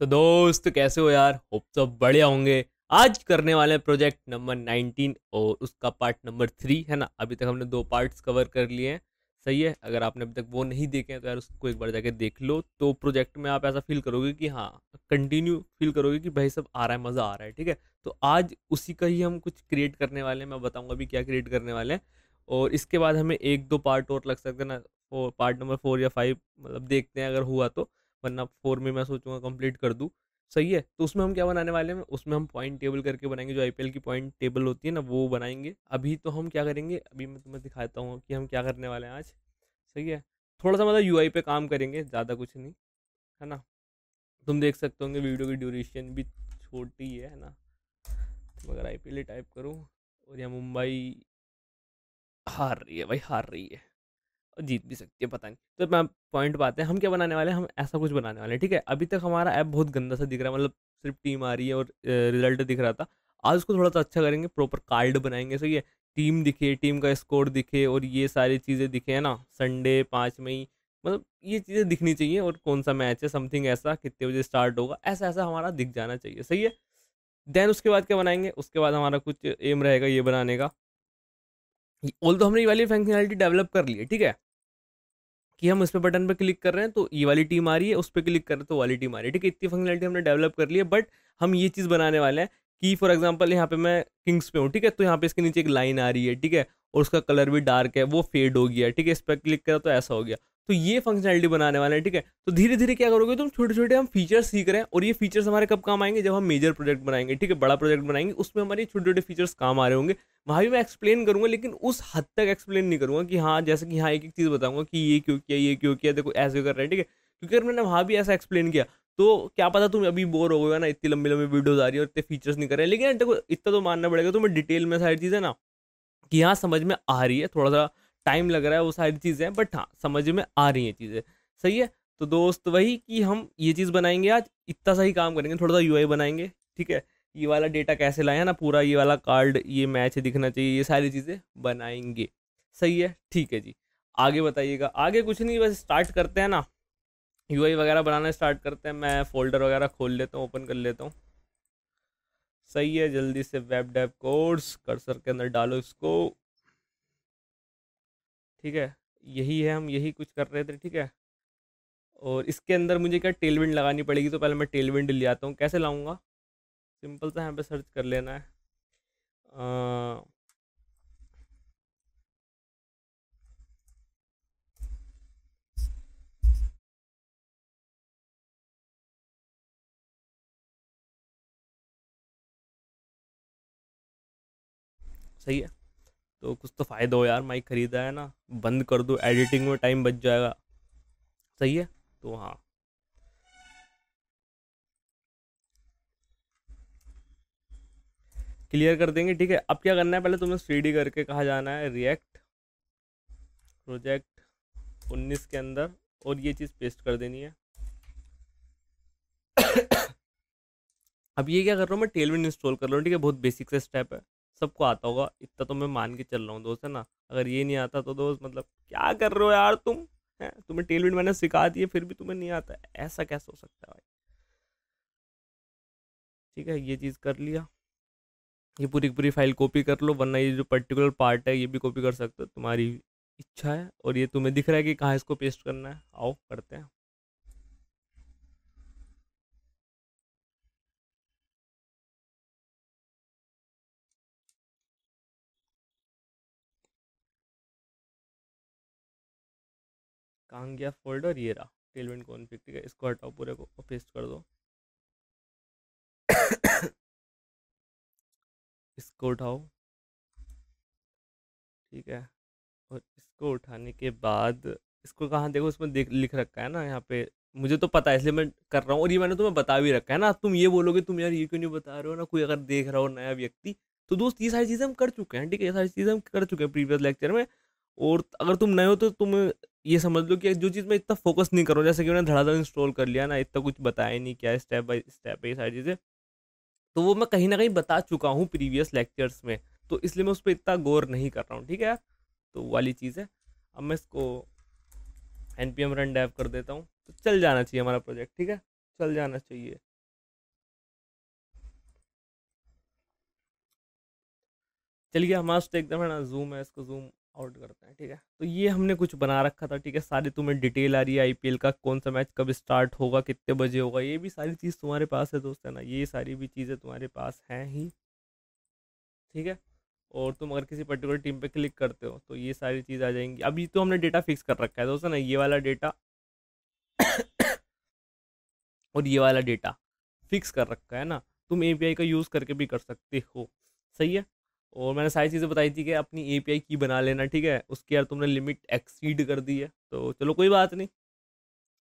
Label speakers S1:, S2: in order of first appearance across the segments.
S1: तो दोस्त कैसे हो यार होप सब बढ़िया होंगे आज करने वाले हैं प्रोजेक्ट नंबर 19 और उसका पार्ट नंबर थ्री है ना अभी तक हमने दो पार्ट्स कवर कर लिए हैं सही है अगर आपने अभी तक वो नहीं देखे हैं तो यार उसको एक बार जाके देख लो तो प्रोजेक्ट में आप ऐसा फील करोगे कि हाँ कंटिन्यू फील करोगे कि भाई सब आ रहा है मज़ा आ रहा है ठीक है तो आज उसी का ही हम कुछ क्रिएट करने वाले हैं मैं बताऊँगा अभी क्या क्रिएट करने वाले हैं और इसके बाद हमें एक दो पार्ट और लग सकते हैं ना पार्ट नंबर फोर या फाइव मतलब देखते हैं अगर हुआ तो वरना फोर में मैं सोचूंगा कंप्लीट कर दूँ सही है तो उसमें हम क्या बनाने वाले हैं उसमें हम पॉइंट टेबल करके बनाएंगे जो आईपीएल की पॉइंट टेबल होती है ना वो बनाएंगे अभी तो हम क्या करेंगे अभी मैं तुम्हें दिखाता हूँ कि हम क्या करने वाले हैं आज सही है थोड़ा सा मतलब यू पे काम करेंगे ज़्यादा कुछ नहीं है ना तुम देख सकते होंगे वीडियो की ड्यूरेशन भी छोटी है ना तो अगर आई टाइप करूँ और यहाँ मुंबई हार रही है भाई हार रही है और जीत भी सकती है पता नहीं तो मैं पॉइंट बात है हम क्या बनाने वाले हैं हम ऐसा कुछ बनाने वाले हैं ठीक है अभी तक हमारा ऐप बहुत गंदा सा दिख रहा है मतलब सिर्फ टीम आ रही है और रिजल्ट दिख रहा था आज उसको थोड़ा सा अच्छा करेंगे प्रॉपर कार्ड बनाएंगे सही है टीम दिखे टीम का स्कोर दिखे और ये सारी चीज़ें दिखे है ना संडे पाँच मई मतलब ये चीज़ें दिखनी चाहिए और कौन सा मैच है समथिंग ऐसा कितने बजे स्टार्ट होगा ऐसा ऐसा हमारा दिख जाना चाहिए सही है देन उसके बाद क्या बनाएंगे उसके बाद हमारा कुछ एम रहेगा ये बनाने का ऑल तो हमने ये वाली फंक्शनैलिटी डेवलप कर ली है ठीक है कि हम इस पर बटन पर क्लिक कर रहे हैं तो ये वाली टीम आ रही है उस पर क्लिक कर रहे हैं तो वाली टीम आ रही है ठीक है इतनी फंक्शनलिटी हमने डेवलप कर ली है बट हम ये चीज़ बनाने वाले हैं कि फॉर एग्जाम्पल यहाँ पे मैं किंग्स पे हूँ ठीक है तो यहाँ पे इसके नीचे एक लाइन आ रही है ठीक है और उसका कलर भी डार्क है वो फेड हो गया ठीक है इस पर क्लिक करा तो ऐसा हो गया तो ये फंक्शनलिटी बनाने वाले हैं ठीक है तो धीरे धीरे क्या करोगे तुम छोटे छोटे हम फीचर्स सीख रहे हैं और ये फीचर्स हमारे कब काम आएंगे जब हम मेजर प्रोजेक्ट बनाएंगे ठीक है बड़ा प्रोजेक्ट बनाएंगे उसमें हमारे छोटे छोटे फीचर्स काम आ रहे होंगे वहाँ भी मैं एक्सप्लेन करूंगा लेकिन उस हद तक एक्सप्लेन नहीं करूँगा कि हाँ जैसे कि हाँ एक एक चीज़ बताऊँगा कि ये क्यों किया ये क्यों किया देखो ऐसे कर रहे हैं ठीक है क्योंकि अगर मैंने वहाँ भी ऐसा एक्सप्लेन किया तो क्या पता तुम अभी बोर हो गए ना इतनी लंबी लंबी वीडियोज आ रही है और इतने फीचर्स नहीं कर रहे हैं लेकिन देखो इतना तो मानना पड़ेगा तुम्हें तो डिटेल में सारी चीज़ें ना कि हाँ समझ में आ रही है थोड़ा सा टाइम लग रहा है वो सारी चीज़ें हैं बट हाँ समझ में आ रही हैं चीज़ें सही है तो दोस्त वही कि हम ये चीज़ बनाएंगे आज इतना सा ही काम करेंगे थोड़ा सा यू बनाएंगे ठीक है ये वाला डेटा कैसे लाया ना पूरा ये वाला कार्ड ये मैच दिखना चाहिए ये सारी चीज़ें बनाएंगे सही है ठीक है जी आगे बताइएगा आगे कुछ नहीं बस स्टार्ट करते हैं ना यू वगैरह बनाना स्टार्ट करते हैं मैं फोल्डर वगैरह खोल लेता हूँ ओपन कर लेता हूँ सही है जल्दी से वेब डेप कोर्स कर्सर के अंदर डालो इसको ठीक है यही है हम यही कुछ कर रहे थे ठीक है और इसके अंदर मुझे क्या टेलविंड लगानी पड़ेगी तो पहले मैं टेलविंड ले आता हूँ कैसे लाऊँगा सिंपल सा यहाँ पे सर्च कर लेना है आ, सही है तो कुछ तो फ़ायदा हो यार माइक ख़रीदा है ना बंद कर दो एडिटिंग में टाइम बच जाएगा सही है तो हाँ क्लियर कर देंगे ठीक है अब क्या करना है पहले तुम्हें थ्री करके कहा जाना है रिएक्ट प्रोजेक्ट 19 के अंदर और ये चीज़ पेस्ट कर देनी है अब ये क्या कर रहा हूँ मैं टेलविन इंस्टॉल कर रहा हूँ ठीक है बहुत बेसिक से स्टेप है सबको आता होगा इतना तो मैं मान के चल रहा हूँ दोस्त है ना अगर ये नहीं आता तो दोस्त मतलब क्या कर रहे हो यार तुम है तुम्हें टेलविंड मैंने सिखा दिए फिर भी तुम्हें नहीं आता ऐसा कैसे हो सकता है भाई ठीक है ये चीज़ कर लिया ये पूरी पूरी फाइल कॉपी कर लो वरना ये जो पर्टिकुलर पार्ट है ये भी कॉपी कर सकते हो तुम्हारी इच्छा है और ये तुम्हें दिख रहा है कि कहाँ इसको पेस्ट करना है आओ करते हैं आंग गया फोल्डर ये रहा टेलविंड कॉन्फिग ठीक है इसको हटाओ पूरे को पेस्ट कर दो इसको उठाओ ठीक है और इसको उठाने के बाद इसको कहाँ देखो इसमें देख लिख रखा है ना यहाँ पे मुझे तो पता है इसलिए मैं कर रहा हूँ और ये मैंने तुम्हें बता भी रखा है ना तुम ये बोलोगे तुम यार ये क्यों नहीं बता रहे हो ना कोई अगर देख रहा हो नया व्यक्ति तो दोस्त ये सारी चीज़ें हम कर चुके हैं ठीक है ये सारी चीज़ें हम कर चुके हैं प्रीवियस लेक्चर में और अगर तुम नए हो तो तुम ये समझ लो कि जो चीज़ मैं इतना फोकस नहीं करूँ जैसे कि मैंने धड़ाधड़ इंस्टॉल कर लिया ना इतना कुछ बताया नहीं क्या स्टेप बाई स्टेप ये सारी चीज़ें तो वो मैं कहीं ना कहीं बता चुका हूँ प्रीवियस लेक्चर्स में तो इसलिए मैं उस पर इतना गौर नहीं कर रहा हूँ ठीक है यार तो वाली चीज़ है अब मैं इसको N P M run dev कर देता हूँ तो चल जाना चाहिए हमारा प्रोजेक्ट ठीक है चल जाना चाहिए चलिए हमारा एकदम है ना जूम है इसको जूम आउट करते हैं ठीक है तो ये हमने कुछ बना रखा था ठीक है सारी तुम्हें डिटेल आ रही है आईपीएल का कौन सा मैच कब स्टार्ट होगा कितने बजे होगा ये भी सारी चीज़ तुम्हारे पास है दोस्त है ना ये सारी भी चीज़ें तुम्हारे पास हैं ही ठीक है और तुम अगर किसी पर्टिकुलर टीम पे क्लिक करते हो तो ये सारी चीज़ आ जाएंगी अभी तो हमने डेटा फिक्स कर रखा है दोस्तों ना ये वाला डेटा और ये वाला डेटा फिक्स कर रखा है ना तुम ए का यूज़ करके भी कर सकते हो सही है और मैंने सारी चीज़ें बताई थी कि अपनी ए पी आई की बना लेना ठीक है उसकी यार तुमने लिमिट एक्सीड कर दी है तो चलो कोई बात नहीं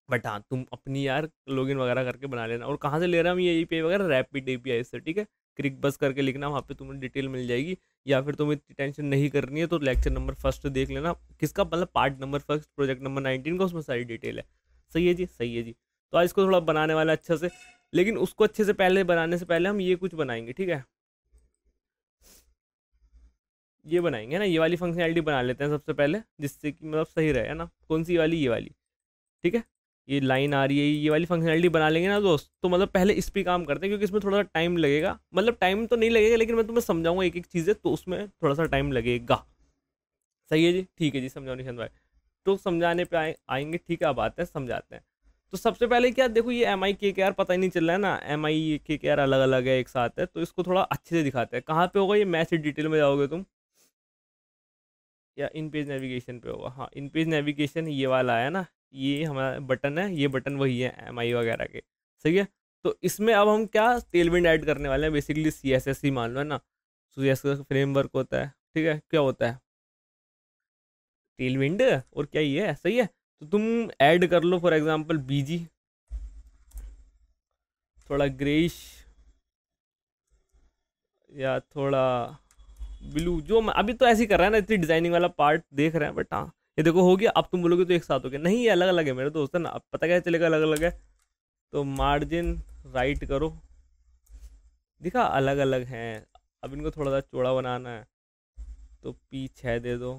S1: बट हाँ तुम अपनी यार लॉगिन वगैरह करके बना लेना और कहाँ से ले रहा हूँ ये ए पी आई वगैरह रैपिड ए पी आई से ठीक है क्रिक बस करके लिखना वहाँ पे तुम्हें डिटेल मिल जाएगी या फिर तुम्हें इतनी टेंशन नहीं करनी है तो लेक्चर नंबर फर्स्ट देख लेना किसका मतलब part number first project number nineteen का उसमें सारी डिटेल है सही है जी सही है जी तो आज इसको थोड़ा बनाने वाला अच्छे से लेकिन उसको अच्छे से पहले बनाने से पहले हम ये कुछ बनाएंगे ठीक है ये बनाएंगे ना ये वाली फंक्शनैलिटी बना लेते हैं सबसे पहले जिससे कि मतलब सही रहे है ना कौन सी वाली ये वाली ठीक है ये लाइन आ रही है ये वाली फंक्शनैलिटी बना लेंगे ना दोस्त तो मतलब पहले इस पर काम करते हैं क्योंकि इसमें थोड़ा सा टाइम लगेगा मतलब टाइम तो नहीं लगेगा लेकिन मैं तुम्हें समझाऊंगा एक एक चीज़ें तो उसमें थोड़ा सा टाइम लगेगा सही है जी ठीक है जी समझाओ निशान भाई तो समझाने पर आए आएंगे ठीक है अब आते हैं समझाते हैं तो सबसे पहले क्या देखो ये एम आई के के आर पता ही नहीं चल रहा है ना एम आई के के आर अलग अलग है एक साथ है तो इसको थोड़ा अच्छे से दिखाते हैं कहाँ पे होगा ये मैसेज डिटेल में जाओगे तुम या इन पेज नेविगेशन पे होगा हाँ इन पेज नेविगेशन ये वाला है ना ये हमारा बटन है ये बटन वही है एम वगैरह के सही है तो इसमें अब हम क्या टेलविंड ऐड करने वाले हैं बेसिकली सी एस एस ही मान लो है ना सी एस एस फ्रेमवर्क होता है ठीक है क्या होता है टेलविंड और क्या ये है सही है तो तुम ऐड कर लो फॉर एग्जांपल बीजी थोड़ा ग्रेश या थोड़ा ब्लू जो अभी तो ऐसे ही कर रहा है ना इतनी डिजाइनिंग वाला पार्ट देख रहे हैं बट हाँ ये देखो हो गया अब तुम बोलोगे तो एक साथ हो गया नहीं ये अलग अलग है मेरे दोस्त है ना अब पता क्या चलेगा अलग अलग है तो मार्जिन राइट करो दिखा अलग अलग हैं अब इनको थोड़ा सा चौड़ा बनाना है तो पी छः दे दो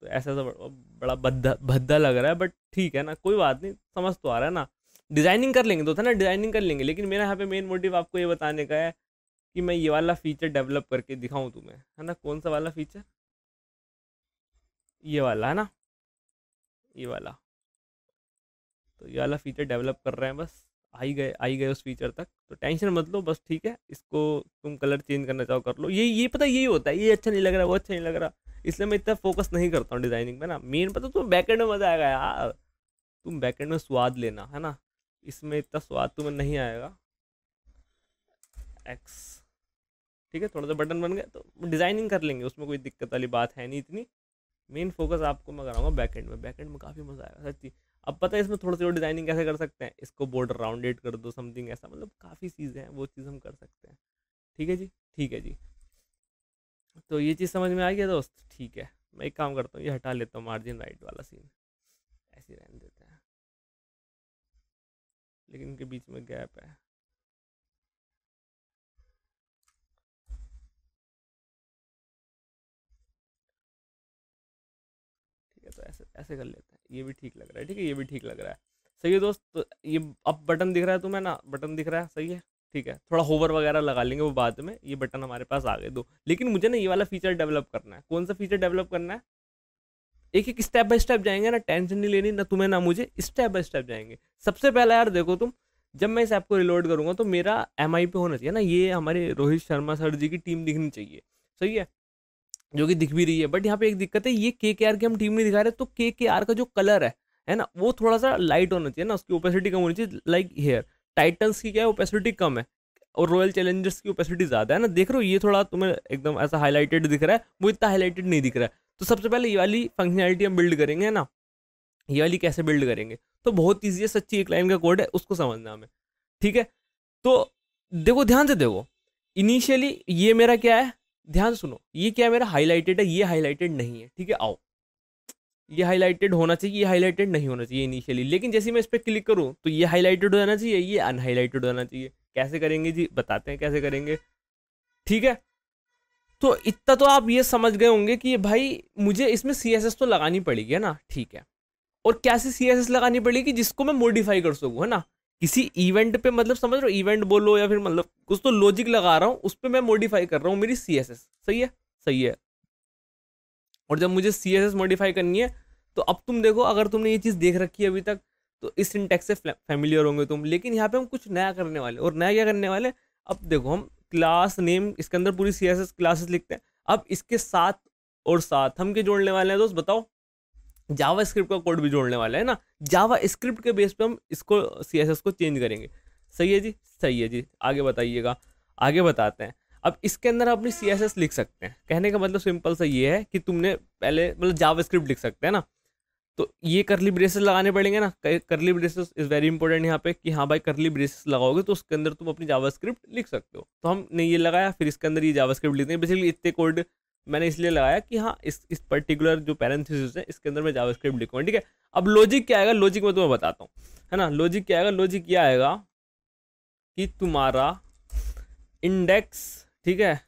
S1: तो ऐसा सा बड़ा भद्दा भद्दा लग रहा है बट ठीक है ना कोई बात नहीं समझ तो आ रहा है ना डिज़ाइनिंग कर लेंगे दोस्त ना डिज़ाइनिंग कर लेंगे लेकिन मेरा यहाँ पे मेन मोटिव आपको ये बताने का है कि मैं ये वाला फीचर डेवलप करके दिखाऊं तुम्हें है ना कौन सा वाला फीचर ये वाला है ना ये वाला तो ये वाला फीचर डेवलप कर रहे हैं बस आई गए आई गए उस फीचर तक तो टेंशन मत लो बस ठीक है इसको तुम कलर चेंज करना चाहो कर लो ये ये पता यही होता है ये अच्छा नहीं लग रहा वो अच्छा नहीं लग रहा इसलिए मैं इतना फोकस नहीं करता हूँ डिज़ाइनिंग में ना मेन पता तुम्हें बैकेंड में मज़ा आएगा यार तुम बैकेंड में स्वाद लेना है ना इसमें इतना स्वाद तुम्हें नहीं आएगा एक्स ठीक है थोड़ा सा बटन बन गया तो डिज़ाइनिंग कर लेंगे उसमें कोई दिक्कत वाली बात है नहीं इतनी मेन फोकस आपको मैं कराऊंगा बैकेंड में बैक एंड में काफ़ी मज़ा आएगा सच्ची अब पता है इसमें थोड़ी सी डिज़ाइनिंग कैसे कर सकते हैं इसको बॉर्डर राउंडेड कर दो समथिंग ऐसा मतलब काफ़ी चीज़ें हैं वो चीज़ हम कर सकते हैं ठीक है जी ठीक है जी तो ये चीज़ समझ में आ गया दोस्त ठीक है मैं एक काम करता हूँ ये हटा लेता हूँ मार्जिन राइट वाला सीन ऐसे रहने देते हैं लेकिन इनके बीच में गैप है ऐसे कर लेते हैं ये भी ठीक लग रहा है ठीक है ये भी ठीक लग रहा है सही है दोस्त तो ये अब बटन दिख रहा है तुम्हें ना बटन दिख रहा है सही है ठीक है थोड़ा होवर वगैरह लगा लेंगे वो बाद में ये बटन हमारे पास आ गए दो लेकिन मुझे ना ये वाला फीचर डेवलप करना है कौन सा फीचर डेवलप करना है एक एक स्टेप बाय स्टेप जाएंगे ना टेंशन नहीं लेनी ना तुम्हें ना मुझे स्टेप बाय स्टेप जाएंगे सबसे पहला यार देखो तुम जब मैं इस ऐप को रिलोड करूंगा तो मेरा एम पे होना चाहिए ना ये हमारे रोहित शर्मा सर जी की टीम दिखनी चाहिए सही है जो कि दिख भी रही है बट यहाँ पे एक दिक्कत है ये के के आर की हम टीम नहीं दिखा रहे तो के के आर का जो कलर है है ना वो थोड़ा सा लाइट होना चाहिए ना उसकी ओपेसिटी कम होनी चाहिए लाइक हेयर टाइटन्स की क्या है ओपेसिटी कम है और रॉयल चैलेंजर्स की ओपेसिटी ज़्यादा है ना देख रहे हो ये थोड़ा तुम्हें एकदम ऐसा हाईलाइटेड दिख रहा है वो इतना हाईलाइटेड नहीं दिख रहा है तो सबसे पहले ये वाली फंक्शनैलिटी हम बिल्ड करेंगे ना ये वाली कैसे बिल्ड करेंगे तो बहुत ईजी है सच्ची एक लाइन का कोड है उसको समझना हमें ठीक है तो देखो ध्यान से देखो इनिशियली ये मेरा क्या है ध्यान सुनो ये क्या मेरा हाईलाइटेड है ये हाईलाइटेड नहीं है ठीक है आओ ये हाईलाइटेड होना चाहिए ये हाईलाइटेड नहीं होना चाहिए इनिशियली लेकिन जैसे मैं इस पर क्लिक करूँ तो ये हाईलाइटेड हो जाना चाहिए ये अनहाईलाइटेड हो जाना चाहिए कैसे करेंगे जी बताते हैं कैसे करेंगे ठीक है तो इतना तो आप ये समझ गए होंगे कि भाई मुझे इसमें सी तो लगानी पड़ेगी है ना ठीक है और कैसे सी लगानी पड़ेगी जिसको मैं मोडिफाई कर सकूँ है ना किसी इवेंट पे मतलब समझ रहे हो इवेंट बोलो या फिर मतलब कुछ तो लॉजिक लगा रहा हूँ उस पर मैं मॉडिफाई कर रहा हूँ मेरी सी सही है सही है और जब मुझे सी मॉडिफाई करनी है तो अब तुम देखो अगर तुमने ये चीज़ देख रखी है अभी तक तो इस इंटेक्स से फैमिलियर होंगे तुम लेकिन यहाँ पे हम कुछ नया करने वाले और नया क्या करने वाले अब देखो हम क्लास नेम इसके अंदर पूरी सी क्लासेस लिखते हैं अब इसके साथ और साथ हम क्या जोड़ने वाले हैं दोस्त बताओ जावा स्क्रिप्ट का कोड भी जोड़ने वाला है ना जावा स्क्रिप्ट के बेस पे हम इसको सी को चेंज करेंगे सही है जी सही है जी आगे बताइएगा आगे बताते हैं अब इसके अंदर आप अपनी सी लिख सकते हैं कहने का मतलब सिंपल सा ये है कि तुमने पहले मतलब जावा स्क्रिप्ट लिख सकते हैं ना तो ये करली ब्रेसेस लगाने पड़ेंगे ना करली ब्रेसेस इज़ वेरी इंपॉर्टेंट यहाँ पे कि हाँ भाई करली ब्रेसेस लगाओगे तो उसके अंदर तुम अपनी जावा स्क्रिप्ट लिख सकते हो तो हमने ये लगाया फिर इसके अंदर ये जावा स्क्रिप्ट हैं बेसिकली इतने कोड मैंने इसलिए लगाया कि हाँ इस इस पर्टिकुलर जो पैरेंथिस है इसके अंदर मैं जावा स्क्रिप्ट लिखूँ ठीक है अब लॉजिक क्या आएगा लॉजिक मैं तुम्हें बताता हूँ है ना लॉजिक क्या आएगा लॉजिक क्या आएगा कि तुम्हारा इंडेक्स ठीक है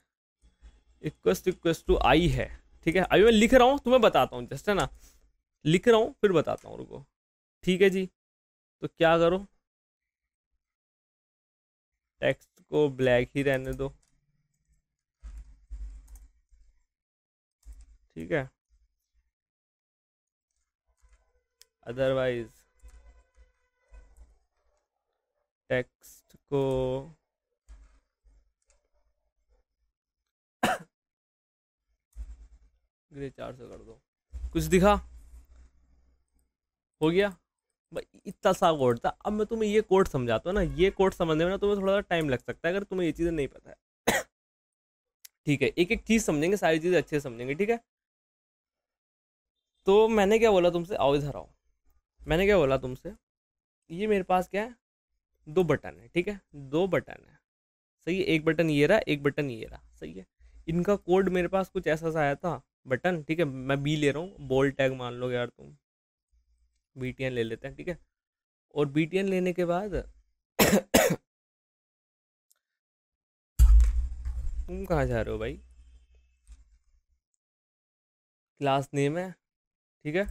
S1: इक्वस्ट इक्वस्ट टू आई है ठीक है अभी मैं लिख रहा हूँ तुम्हें बताता हूँ जस्ट है ना लिख रहा हूँ फिर बताता हूँ रुको ठीक है जी तो क्या करो टेक्स्ट को ब्लैक ही रहने दो
S2: ठीक है अदरवाइज टेक्स्ट को
S1: ग्रे चार सौ कर दो कुछ दिखा हो गया भाई इतना सा कोड था अब मैं तुम्हें ये कोड समझाता हूँ ना ये कोड समझने में ना तुम्हें थोड़ा सा टाइम लग सकता है अगर तुम्हें ये चीज़ें नहीं पता है ठीक है एक एक चीज़ समझेंगे सारी चीज़ें अच्छे से समझेंगे ठीक है तो मैंने क्या बोला तुमसे आओ इधर आओ मैंने क्या बोला तुमसे ये मेरे पास क्या है दो बटन है ठीक है दो बटन है सही है एक बटन ये रहा एक बटन ये रहा सही है इनका कोड मेरे पास कुछ ऐसा सा आया था बटन ठीक है मैं बी ले रहा हूँ बोल टैग मान लो यार तुम बी टी एन ले लेते हैं ठीक है और बी टी एन लेने के बाद तुम कहाँ जा रहे हो भाई क्लास नेम है ठीक है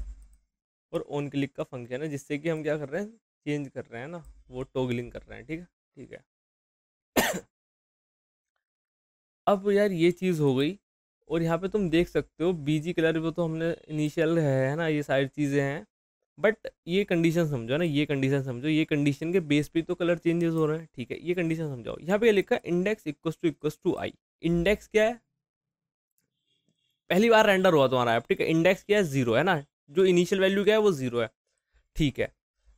S1: और ऑन क्लिक का फंक्शन है जिससे कि हम क्या कर रहे हैं चेंज कर रहे हैं ना वो टोगलिंग कर रहे हैं ठीक है ठीक है अब यार ये चीज़ हो गई और यहाँ पे तुम देख सकते हो बीजी कलर वो तो हमने इनिशियल है ना ये सारी चीज़ें हैं बट ये कंडीशन समझो ना ये कंडीशन समझो ये कंडीशन के बेस पे तो कलर चेंजेस हो रहे हैं ठीक है ये कंडीशन समझाओ यहाँ पे लिखा है index equal to equal to I index क्या है पहली बार रेंडर हुआ तुम्हारा ऐप ठीक है इंडेक्स क्या है जीरो है ना जो इनिशियल वैल्यू क्या है वो जीरो है ठीक है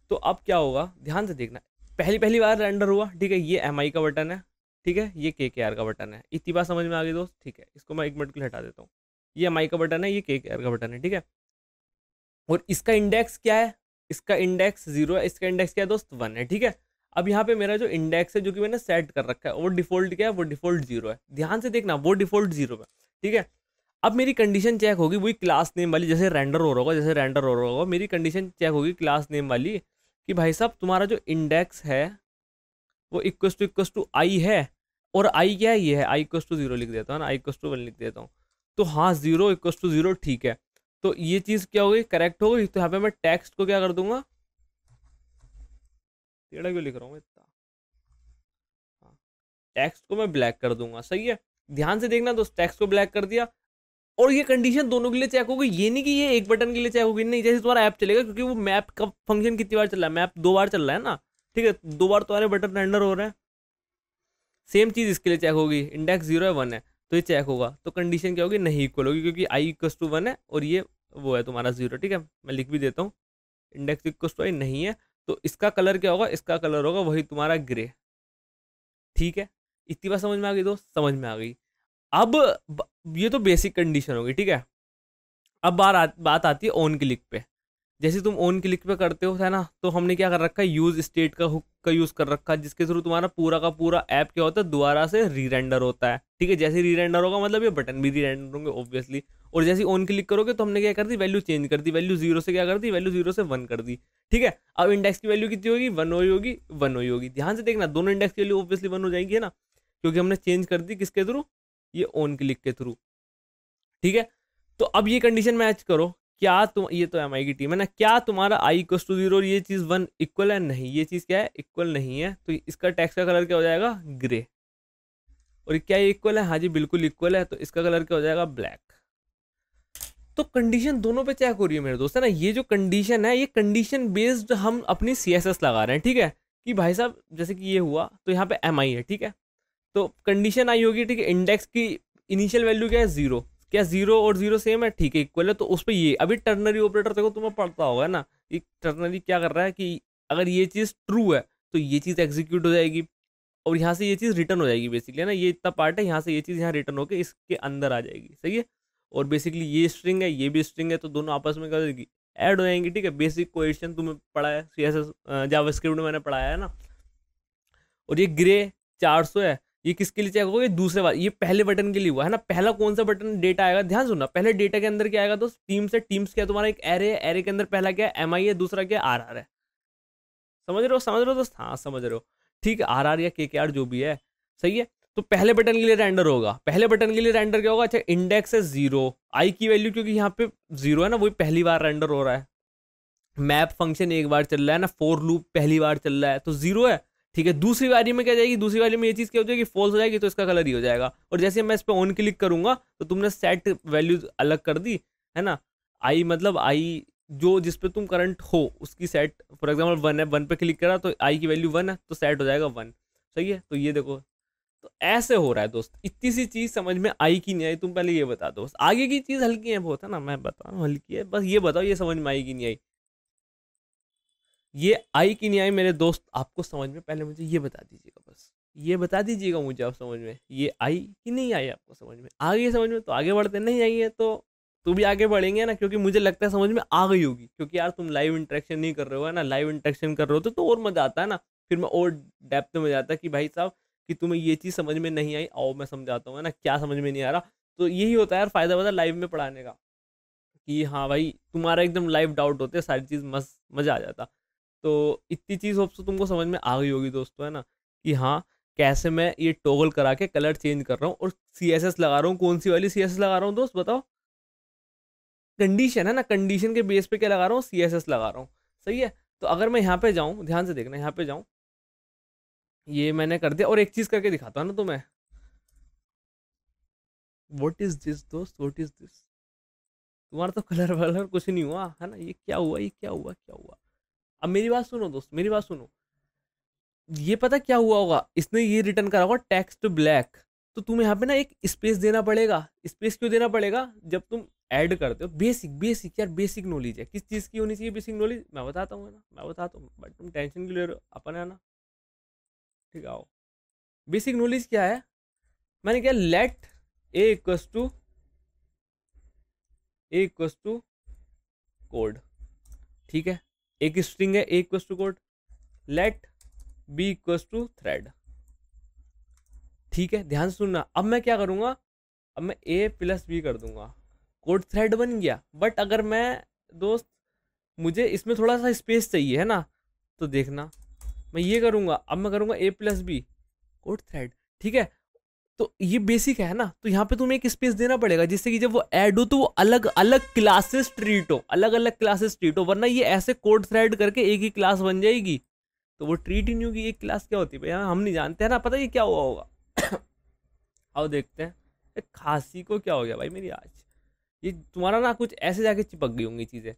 S1: तो अब क्या होगा ध्यान से देखना पहली पहली बार रेंडर हुआ ठीक है ये एम का बटन है ठीक है ये के के आर का बटन है इतनी बात समझ में आ गई दोस्त ठीक है इसको मैं एक मिनट के लिए हटा देता हूँ ये एम का बटन है ये के के आर का बटन है ठीक है और इसका इंडेक्स क्या है इसका इंडेक्स जीरो है इसका इंडेक्स क्या है दोस्त वन है ठीक है अब यहाँ पे मेरा जो इंडेक्स है जो कि मैंने सेट कर रखा है वो डिफॉल्ट क्या है वो डिफॉल्ट जीरो है ध्यान से देखना वो डिफॉल्ट जीरो है ठीक है अब मेरी कंडीशन चेक होगी वही क्लास नेम वाली जैसे रेंडर हो रहा होगा जैसे रेंडर हो रहा होगा मेरी कंडीशन चेक होगी क्लास नेम वाली कि भाई साहब तुम्हारा जो इंडेक्स है वो equals to equals to I है और आई क्या है ये है आई इक्वस टू जीरो लिख देता हूँ ना आई इक्वस टू वन लिख देता हूँ तो हाँ जीरो इक्वस टू जीरो ठीक है तो ये चीज़ क्या होगी करेक्ट होगी तो यहाँ पे मैं टेक्स्ट को क्या कर दूंगा टेढ़ा क्यों लिख रहा हूँ इतना टेक्स्ट हाँ, को मैं ब्लैक कर दूंगा सही है ध्यान से देखना दोस्त टेक्स्ट को ब्लैक कर दिया और ये कंडीशन दोनों के लिए चेक होगी ये नहीं कि ये एक बटन के लिए चेक होगी नहीं जैसे तुम्हारा ऐप चलेगा क्योंकि वो मैप का फंक्शन कितनी बार चल रहा है मैप दो बार चल रहा है ना ठीक है दो बार तुम्हारे बटन रेंडर हो रहे हैं सेम चीज़ इसके लिए चेक होगी इंडेक्स जीरो है वन है तो ये चेक होगा तो कंडीशन क्या होगी नहीं इक्वल होगी क्योंकि आई इक्वस टू वन है और ये वो है तुम्हारा जीरो ठीक है मैं लिख भी देता हूँ इंडेक्स इक्वस टू आई नहीं है तो इसका कलर क्या होगा इसका कलर होगा वही तुम्हारा ग्रे ठीक है इतनी बात समझ में आ गई दोस्त समझ में आ गई अब ये तो बेसिक कंडीशन होगी ठीक है अब बार आ, बात आती है ऑन क्लिक पे जैसे तुम ऑन क्लिक पे करते हो है ना तो हमने क्या कर रखा है यूज़ स्टेट का हुक का यूज़ कर रखा है जिसके थ्रू तुम्हारा पूरा का पूरा ऐप क्या होता है दोबारा से री रेंडर होता है ठीक है जैसे री रेंडर होगा मतलब ये बटन भी री रेंडर होंगे ऑब्वियसली और जैसे ऑन क्लिक करोगे तो हमने क्या कर दी वैल्यू चेंज कर दी वैल्यू जीरो से क्या कर दी वैल्यू जीरो से वन कर दी ठीक है अब इंडेक्स की वैल्यू कितनी होगी वन हुई होगी वन हुई होगी ध्यान से देखना दोनों इंडेक्स की वैल्यू ऑब्वियसली वन हो जाएगी है ना क्योंकि हमने चेंज कर दी किसके थ्रू ये ओन क्लिक के थ्रू ठीक है तो अब ये कंडीशन मैच करो क्या तुम ये तो एम की टीम है ना क्या तुम्हारा आई इक्व टू जीरो ये चीज़ वन इक्वल है नहीं ये चीज़ क्या है इक्वल नहीं है तो इसका टैक्स का कलर क्या हो जाएगा ग्रे और क्या ये इक्वल है हाँ जी बिल्कुल इक्वल है तो इसका कलर क्या हो जाएगा ब्लैक तो कंडीशन दोनों पे चेक हो रही है मेरे दोस्त है ना ये जो कंडीशन है ये कंडीशन बेस्ड हम अपनी सी लगा रहे हैं ठीक है कि भाई साहब जैसे कि ये हुआ तो यहाँ पे एम है ठीक है तो कंडीशन आई होगी ठीक है इंडेक्स की इनिशियल वैल्यू क्या है जीरो क्या जीरो और जीरो सेम है ठीक है इक्वल है तो उस पर ये अभी टर्नरी ऑपरेटर देखो तुम्हें पढ़ता होगा ना कि टर्नरी क्या कर रहा है कि अगर ये चीज़ ट्रू है तो ये चीज़ एग्जीक्यूट हो जाएगी और यहाँ से ये चीज़ रिटर्न हो जाएगी बेसिकली है ना ये इतना पार्ट है यहाँ से ये चीज़ यहाँ रिटर्न होकर इसके अंदर आ जाएगी सही है और बेसिकली ये स्ट्रिंग है ये भी स्ट्रिंग है तो दोनों आपस में क्या जाएगी ऐड हो जाएंगी ठीक है बेसिक क्वेश्चन तुम्हें पढ़ा है C S S JavaScript मैंने पढ़ाया है ना और ये ग्रे 400 है ये किसके लिए चेक होगा दूसरे बार ये पहले बटन के लिए हुआ है ना पहला कौन सा बटन डेटा आएगा ध्यान सुनना पहले डेटा के अंदर क्या आएगा तो टीम से टीम्स क्या तुम्हारा एक एरे है एरे के अंदर पहला क्या एम आई है दूसरा क्या आर आर है समझ रहे हो समझ रहे हो दोस्त हाँ समझ रहे हो ठीक है आर आर या के के आर जो भी है सही है तो पहले बटन के लिए रेंडर होगा पहले बटन के लिए रेंडर क्या होगा अच्छा इंडेक्स है जीरो आई की वैल्यू क्योंकि यहाँ पे जीरो है ना वही पहली बार रेंडर हो रहा है मैप फंक्शन एक बार चल रहा है ना फोर लूप पहली बार चल रहा है तो जीरो है ठीक है दूसरी वाली में क्या जाएगी दूसरी वाली में ये चीज़ क्या हो जाएगी फॉल्स हो जाएगी तो इसका कलर ही हो जाएगा और जैसे मैं इस पर ऑन क्लिक करूँगा तो तुमने सेट वैल्यूज अलग कर दी है ना आई मतलब आई जो जिस पे तुम करंट हो उसकी सेट फॉर एग्जाम्पल वन है वन पे क्लिक करा तो आई की वैल्यू वन है तो सेट हो जाएगा वन सही है तो ये देखो तो ऐसे हो रहा है दोस्त इतनी सी चीज़ समझ में आई की नहीं आई तुम पहले ये बता दो आगे की चीज़ हल्की है बहुत है ना मैं बता रहा हूँ हल्की है बस ये बताओ ये समझ में आई की नहीं आई ये आई कि नहीं आई मेरे दोस्त आपको समझ में पहले मुझे ये बता दीजिएगा बस ये बता दीजिएगा मुझे आप समझ में ये आई कि नहीं आई आपको समझ में आ गई समझ में तो आगे बढ़ते नहीं आई है तो तू भी आगे बढ़ेंगे ना क्योंकि मुझे लगता है समझ में आ गई होगी क्योंकि यार तुम लाइव इंट्रैक्शन नहीं कर रहे हो ना लाइव इंट्रैक्शन कर रहे हो तो, तो और मज़ा आता है ना फिर मैं और डेप्थ में जाता कि भाई साहब कि तुम्हें ये चीज़ समझ में नहीं आई आओ मैं समझाता हूँ है ना क्या समझ में नहीं आ रहा तो यही होता है यार फ़ायदा होता है लाइव में पढ़ाने का कि हाँ भाई तुम्हारा एकदम लाइव डाउट होते सारी चीज़ मस्त मज़ा आ जाता तो इतनी चीज़ होप्स तो तुमको समझ में आ गई होगी दोस्तों है ना कि हाँ कैसे मैं ये टोगल करा के कलर चेंज कर रहा हूँ और सी एस एस लगा रहा हूँ कौन सी वाली सी एस एस लगा रहा हूँ दोस्त बताओ कंडीशन है ना कंडीशन के बेस पे क्या लगा रहा हूँ सी एस एस लगा रहा हूँ सही है तो अगर मैं यहाँ पे जाऊँ ध्यान से देखना यहाँ पे जाऊँ ये मैंने कर दिया और एक चीज़ करके दिखाता हूँ ना तुम्हें वट इज़ दिस दोस्त वट इज़ दिस तुम्हारा तो कलर वलर कुछ नहीं हुआ है ना ये क्या हुआ ये क्या हुआ क्या हुआ अब मेरी बात सुनो दोस्त मेरी बात सुनो ये पता क्या हुआ होगा इसने ये रिटर्न करा होगा टू ब्लैक तो तुम यहाँ पे ना एक स्पेस देना पड़ेगा स्पेस क्यों देना पड़ेगा जब तुम ऐड करते हो बेसिक बेसिक यार बेसिक नॉलेज है किस चीज़ की होनी चाहिए बेसिक नॉलेज मैं बताता हूँ ना मैं बताता हूँ बट तुम टेंशन क्यों ले रहे हो अपन है ना ठीक आओ बेसिक नॉलेज क्या है मैंने क्या let a equals to a equals to code ठीक है एक स्ट्रिंग है a equals to quote let b equals to thread ठीक है ध्यान सुनना अब मैं क्या करूँगा अब मैं ए प्लस बी कर दूंगा कोड थ्रेड बन गया बट अगर मैं दोस्त मुझे इसमें थोड़ा सा स्पेस चाहिए है ना तो देखना मैं ये करूँगा अब मैं करूँगा a plus b code thread ठीक है तो ये बेसिक है ना तो यहाँ पे तुम्हें एक स्पेस देना पड़ेगा जिससे कि जब वो ऐड हो तो वो अलग अलग क्लासेस ट्रीट हो अलग अलग क्लासेस ट्रीट हो वरना ये ऐसे कोड थ्रेड करके एक ही क्लास बन जाएगी तो वो ट्रीट ही नहीं होगी एक क्लास क्या होती है भाई हम नहीं जानते हैं ना पता ये क्या हुआ होगा आओ देखते हैं खांसी को क्या हो गया भाई मेरी आज ये तुम्हारा ना कुछ ऐसे जाके चिपक गई होंगी चीज़ें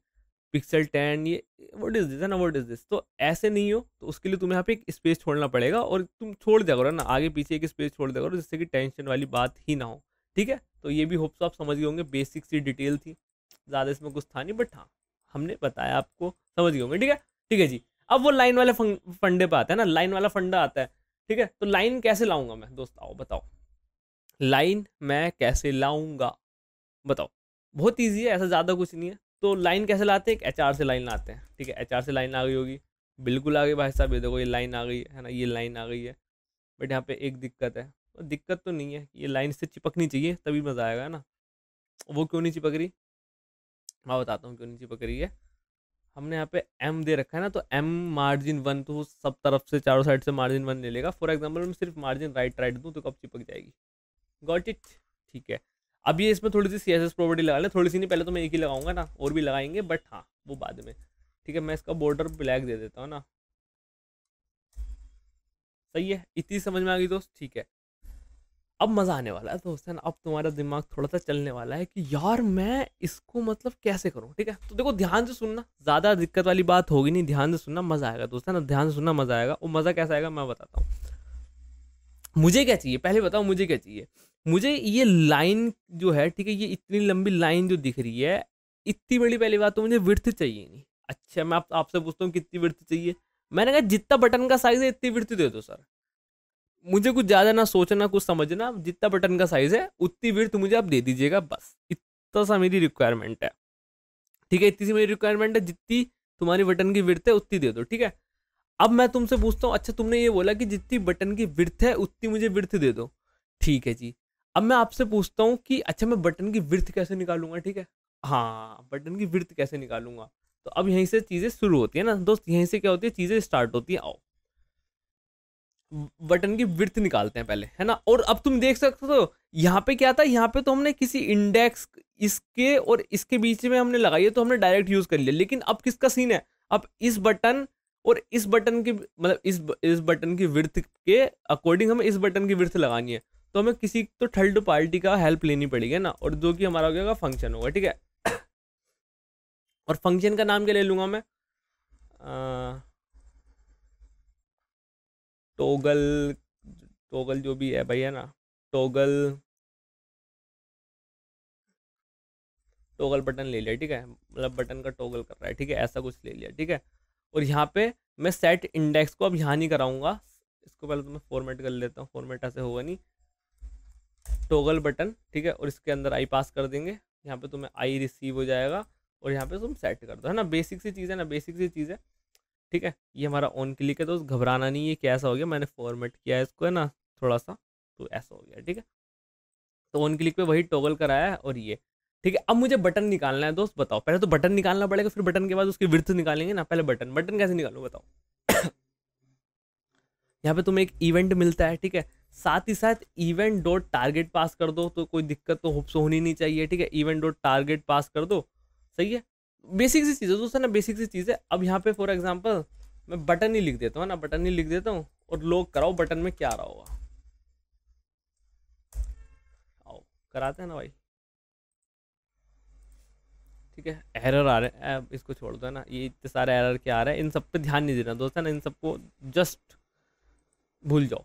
S1: पिक्सल टेन ये वट इज़ दिस है ना वट इज़ दिस तो ऐसे नहीं हो तो उसके लिए तुम्हें यहाँ पे एक स्पेस छोड़ना पड़ेगा और तुम छोड़ दिया करो ना आगे पीछे एक स्पेस छोड़ दिया करो जिससे कि टेंशन वाली बात ही ना हो ठीक है तो ये भी होप्स आप समझ गए होंगे बेसिक सी डिटेल थी ज़्यादा इसमें कुछ था नहीं बट हाँ हमने बताया आपको समझ गए होंगे ठीक है ठीक है जी अब वो लाइन वाले फंडे पर आता है ना लाइन वाला फंडा आता है ठीक है तो लाइन कैसे लाऊंगा मैं दोस्त आओ बताओ लाइन मैं कैसे लाऊंगा बताओ बहुत ईजी है ऐसा ज़्यादा कुछ नहीं है तो लाइन कैसे लाते हैं एक एच से लाइन लाते हैं ठीक है एच से लाइन आ गई होगी बिल्कुल आ गई भाई साहब ये देखो ये लाइन आ गई है ना ये लाइन आ गई है बट यहाँ पे एक दिक्कत है तो दिक्कत तो नहीं है ये लाइन से चिपकनी चाहिए तभी मज़ा आएगा है ना वो क्यों नहीं चिपक रही मैं बताता हूँ क्यों नहीं चिपक रही है हमने यहाँ पे एम दे रखा है ना तो एम मार्जिन वन तो सब तरफ से चारों साइड से मार्जिन वन ले लेगा फॉर एग्जाम्पल मैं सिर्फ मार्जिन राइट राइट दूँ तो कब चिपक जाएगी गॉट इट ठीक है अब ये इसमें थोड़ी सी सी एस प्रॉपर्टी लगा लें थोड़ी सी नहीं पहले तो मैं एक ही लगाऊंगा ना और भी लगाएंगे बट हाँ वो बाद में ठीक है मैं इसका बॉर्डर ब्लैक दे देता हूँ ना सही है इतनी समझ में आ गई दोस्त ठीक है अब मज़ा आने वाला है दोस्त है ना अब तुम्हारा दिमाग थोड़ा सा चलने वाला है कि यार मैं इसको मतलब कैसे करूँ ठीक है तो देखो ध्यान से सुनना ज़्यादा दिक्कत वाली बात होगी नहीं ध्यान से सुनना मज़ा आएगा दोस्त है ना ध्यान से सुनना मज़ा आएगा वो मज़ा कैसा आएगा मैं बताता हूँ मुझे क्या चाहिए पहले बताओ मुझे क्या चाहिए मुझे ये लाइन जो है ठीक है ये इतनी लंबी लाइन जो दिख रही है इतनी बड़ी पहली बात तो मुझे विर्थ चाहिए नहीं अच्छा मैं आप आपसे पूछता हूँ कितनी विर्थ चाहिए मैंने कहा जितना बटन का साइज़ है इतनी विर्थ दे दो सर मुझे कुछ ज़्यादा ना सोचना कुछ समझना जितना बटन का साइज़ है उतनी विर्थ मुझे आप दे दीजिएगा बस इतना सा मेरी रिक्वायरमेंट है ठीक है इतनी सी मेरी रिक्वायरमेंट है जितनी तुम्हारी बटन की विर्थ है उतनी दे दो ठीक है अब मैं तुमसे पूछता हूँ अच्छा तुमने ये बोला कि जितनी बटन की विर्थ है उतनी मुझे विर्थ दे दो ठीक है जी अब मैं आपसे पूछता हूँ कि अच्छा मैं बटन की विर्थ कैसे निकालूंगा ठीक है हाँ बटन की विर्थ कैसे निकालूंगा तो अब यहीं से चीज़ें शुरू होती है ना दोस्त यहीं से क्या होती है चीज़ें स्टार्ट होती है आओ बटन की विर्थ निकालते हैं पहले है ना और अब तुम देख सकते हो यहाँ पे क्या था यहाँ पे तो हमने किसी इंडेक्स इसके और इसके बीच में हमने लगाई है तो हमने डायरेक्ट यूज़ कर लिया लेकिन अब किसका सीन है अब इस बटन और इस बटन की मतलब इस इस बटन की विर्थ के अकॉर्डिंग हमें इस बटन की विर्थ लगानी है तो हमें किसी तो थर्ड पार्टी का हेल्प लेनी पड़ेगी ना और जो कि हमारा हो गया फंक्शन होगा ठीक है और फंक्शन का नाम क्या ले लूंगा मैं टोगल टोगल जो भी है भाई है ना टोगल टोगल बटन ले लिया ठीक है मतलब बटन का टोगल कर रहा है ठीक है ऐसा कुछ ले लिया ठीक है और यहाँ पे मैं सेट इंडेक्स को अब यहाँ नहीं कराऊंगा इसको पहले तो मैं फॉर्मेट कर लेता हूँ फॉर्मेट ऐसे होगा नहीं टोगल बटन ठीक है और इसके अंदर आई पास कर देंगे यहाँ पे तुम्हें आई रिसीव हो जाएगा और यहाँ पे तुम सेट कर दो है ना बेसिक सी चीज़ है ना बेसिक सी चीज़ है ठीक है ये हमारा ऑन क्लिक है तो घबराना नहीं है कैसा हो गया मैंने फॉर्मेट किया है इसको है ना थोड़ा सा तो ऐसा हो गया ठीक है तो ऑन क्लिक पे वही टोगल कराया है और ये ठीक है अब मुझे बटन निकालना है दोस्त बताओ पहले तो बटन निकालना पड़ेगा फिर बटन के बाद उसकी विर्थ निकालेंगे ना पहले बटन बटन कैसे निकालो बताओ यहाँ पे तुम्हें एक इवेंट मिलता है ठीक है साथ ही साथ इवेंट डॉट टारगेट पास कर दो तो कोई दिक्कत तो होप्स होनी नहीं चाहिए ठीक है इवेंट डॉट टारगेट पास कर दो सही है बेसिक सी चीज़ है दोस्तों ना बेसिक सी चीज़ है अब यहाँ पे फॉर एग्जाम्पल मैं बटन ही लिख देता हूँ ना बटन ही लिख देता हूँ और लोग कराओ बटन में क्या रहा होगा आओ कराते हैं ना भाई ठीक है एरर आ रहे हैं इसको छोड़ दो है ना ये इतने सारे एरर क्या आ रहे हैं इन सब पे ध्यान नहीं देना दोस्त है ना इन सबको जस्ट भूल जाओ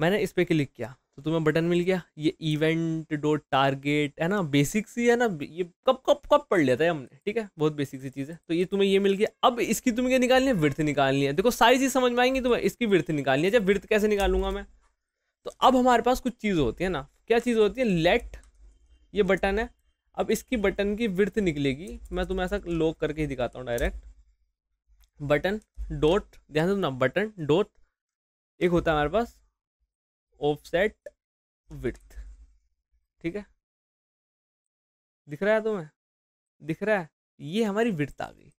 S1: मैंने इस पर क्लिक किया तो तुम्हें बटन मिल गया ये इवेंट डॉट टारगेट है ना बेसिक सी है ना ये कब कब कब पढ़ लेता है हमने ठीक है बहुत बेसिक सी चीज़ है तो ये तुम्हें ये मिल गया अब इसकी तुम्हें क्या निकालनी है वृथ निकालनी है देखो सारी चीज़ समझ में आएंगी तुम्हें इसकी वृथ निकालनी है जब वृथ कैसे निकालूंगा मैं तो अब हमारे पास कुछ चीज़ होती है ना क्या चीज़ होती है लेट ये बटन है अब इसकी बटन की विर्थ निकलेगी मैं तुम्हें ऐसा लॉक करके ही दिखाता हूँ डायरेक्ट बटन डॉट ध्यान दो ना बटन डॉट एक होता है हमारे पास ऑफसेट विर्थ ठीक है दिख रहा है तुम्हें दिख रहा है ये हमारी विर्थ आ गई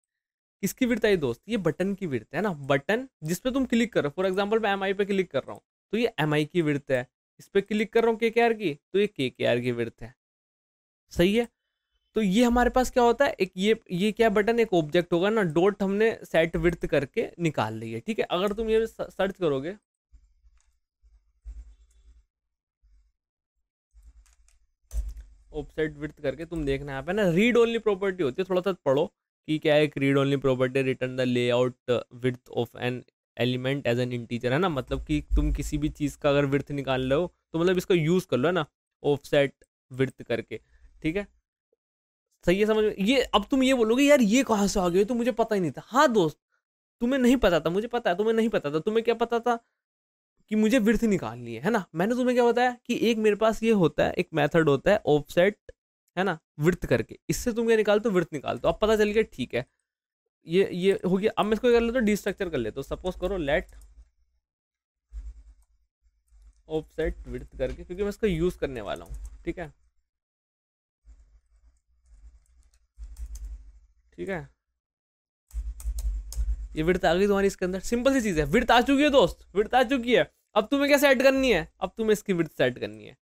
S1: किसकी विर्थ आई दोस्त ये बटन की विर्थ है ना बटन जिसपे तुम क्लिक कर रहे हो फॉर एग्जाम्पल मैं एम आई पे क्लिक कर रहा हूँ तो ये एम आई की विर्थ है इस पर क्लिक कर रहा हूँ के के आर की तो ये के के आर की विर्थ है सही है तो ये हमारे पास क्या होता है एक ये ये क्या बटन एक ऑब्जेक्ट होगा ना डॉट हमने सेट विर्थ करके निकाल ली है ठीक है अगर तुम ये सर्च करोगे ऑफसेट विर्थ करके तुम देखना यहाँ पे ना रीड ओनली प्रॉपर्टी होती है थोड़ा सा पढ़ो कि क्या एक read only property return the layout width of an element as an integer है ना मतलब कि तुम किसी भी चीज़ का अगर विर्थ निकाल रहे हो तो मतलब इसका यूज़ कर लो है ना ऑफसेट विर्थ करके ठीक है सही है समझ में ये अब तुम ये बोलोगे यार ये कहाँ से आ गए तो मुझे पता ही नहीं था हाँ दोस्त तुम्हें नहीं पता था मुझे पता है तुम्हें नहीं पता था तुम्हें क्या पता था कि मुझे वृथ निकालनी है है ना मैंने तुम्हें क्या बताया कि एक मेरे पास ये होता है एक मेथड होता है ऑफसेट है ना वृत्त करके इससे तुम क्या निकालते हो वृत्त निकालते हो अब पता चल गया ठीक है ये ये हो गया अब मैं इसको कर लेता हूँ डिस्ट्रक्चर कर लेता हूँ सपोज करो लेट ऑफसेट वृत्त करके क्योंकि मैं इसका यूज़ करने वाला हूँ ठीक है ठीक है ये विर्त आ गई तुम्हारी इसके अंदर सिंपल सी चीज़ है विर्त आ चुकी है दोस्त विर्त आ चुकी है अब तुम्हें क्या सेट करनी है अब तुम्हें इसकी विर्त सेट करनी है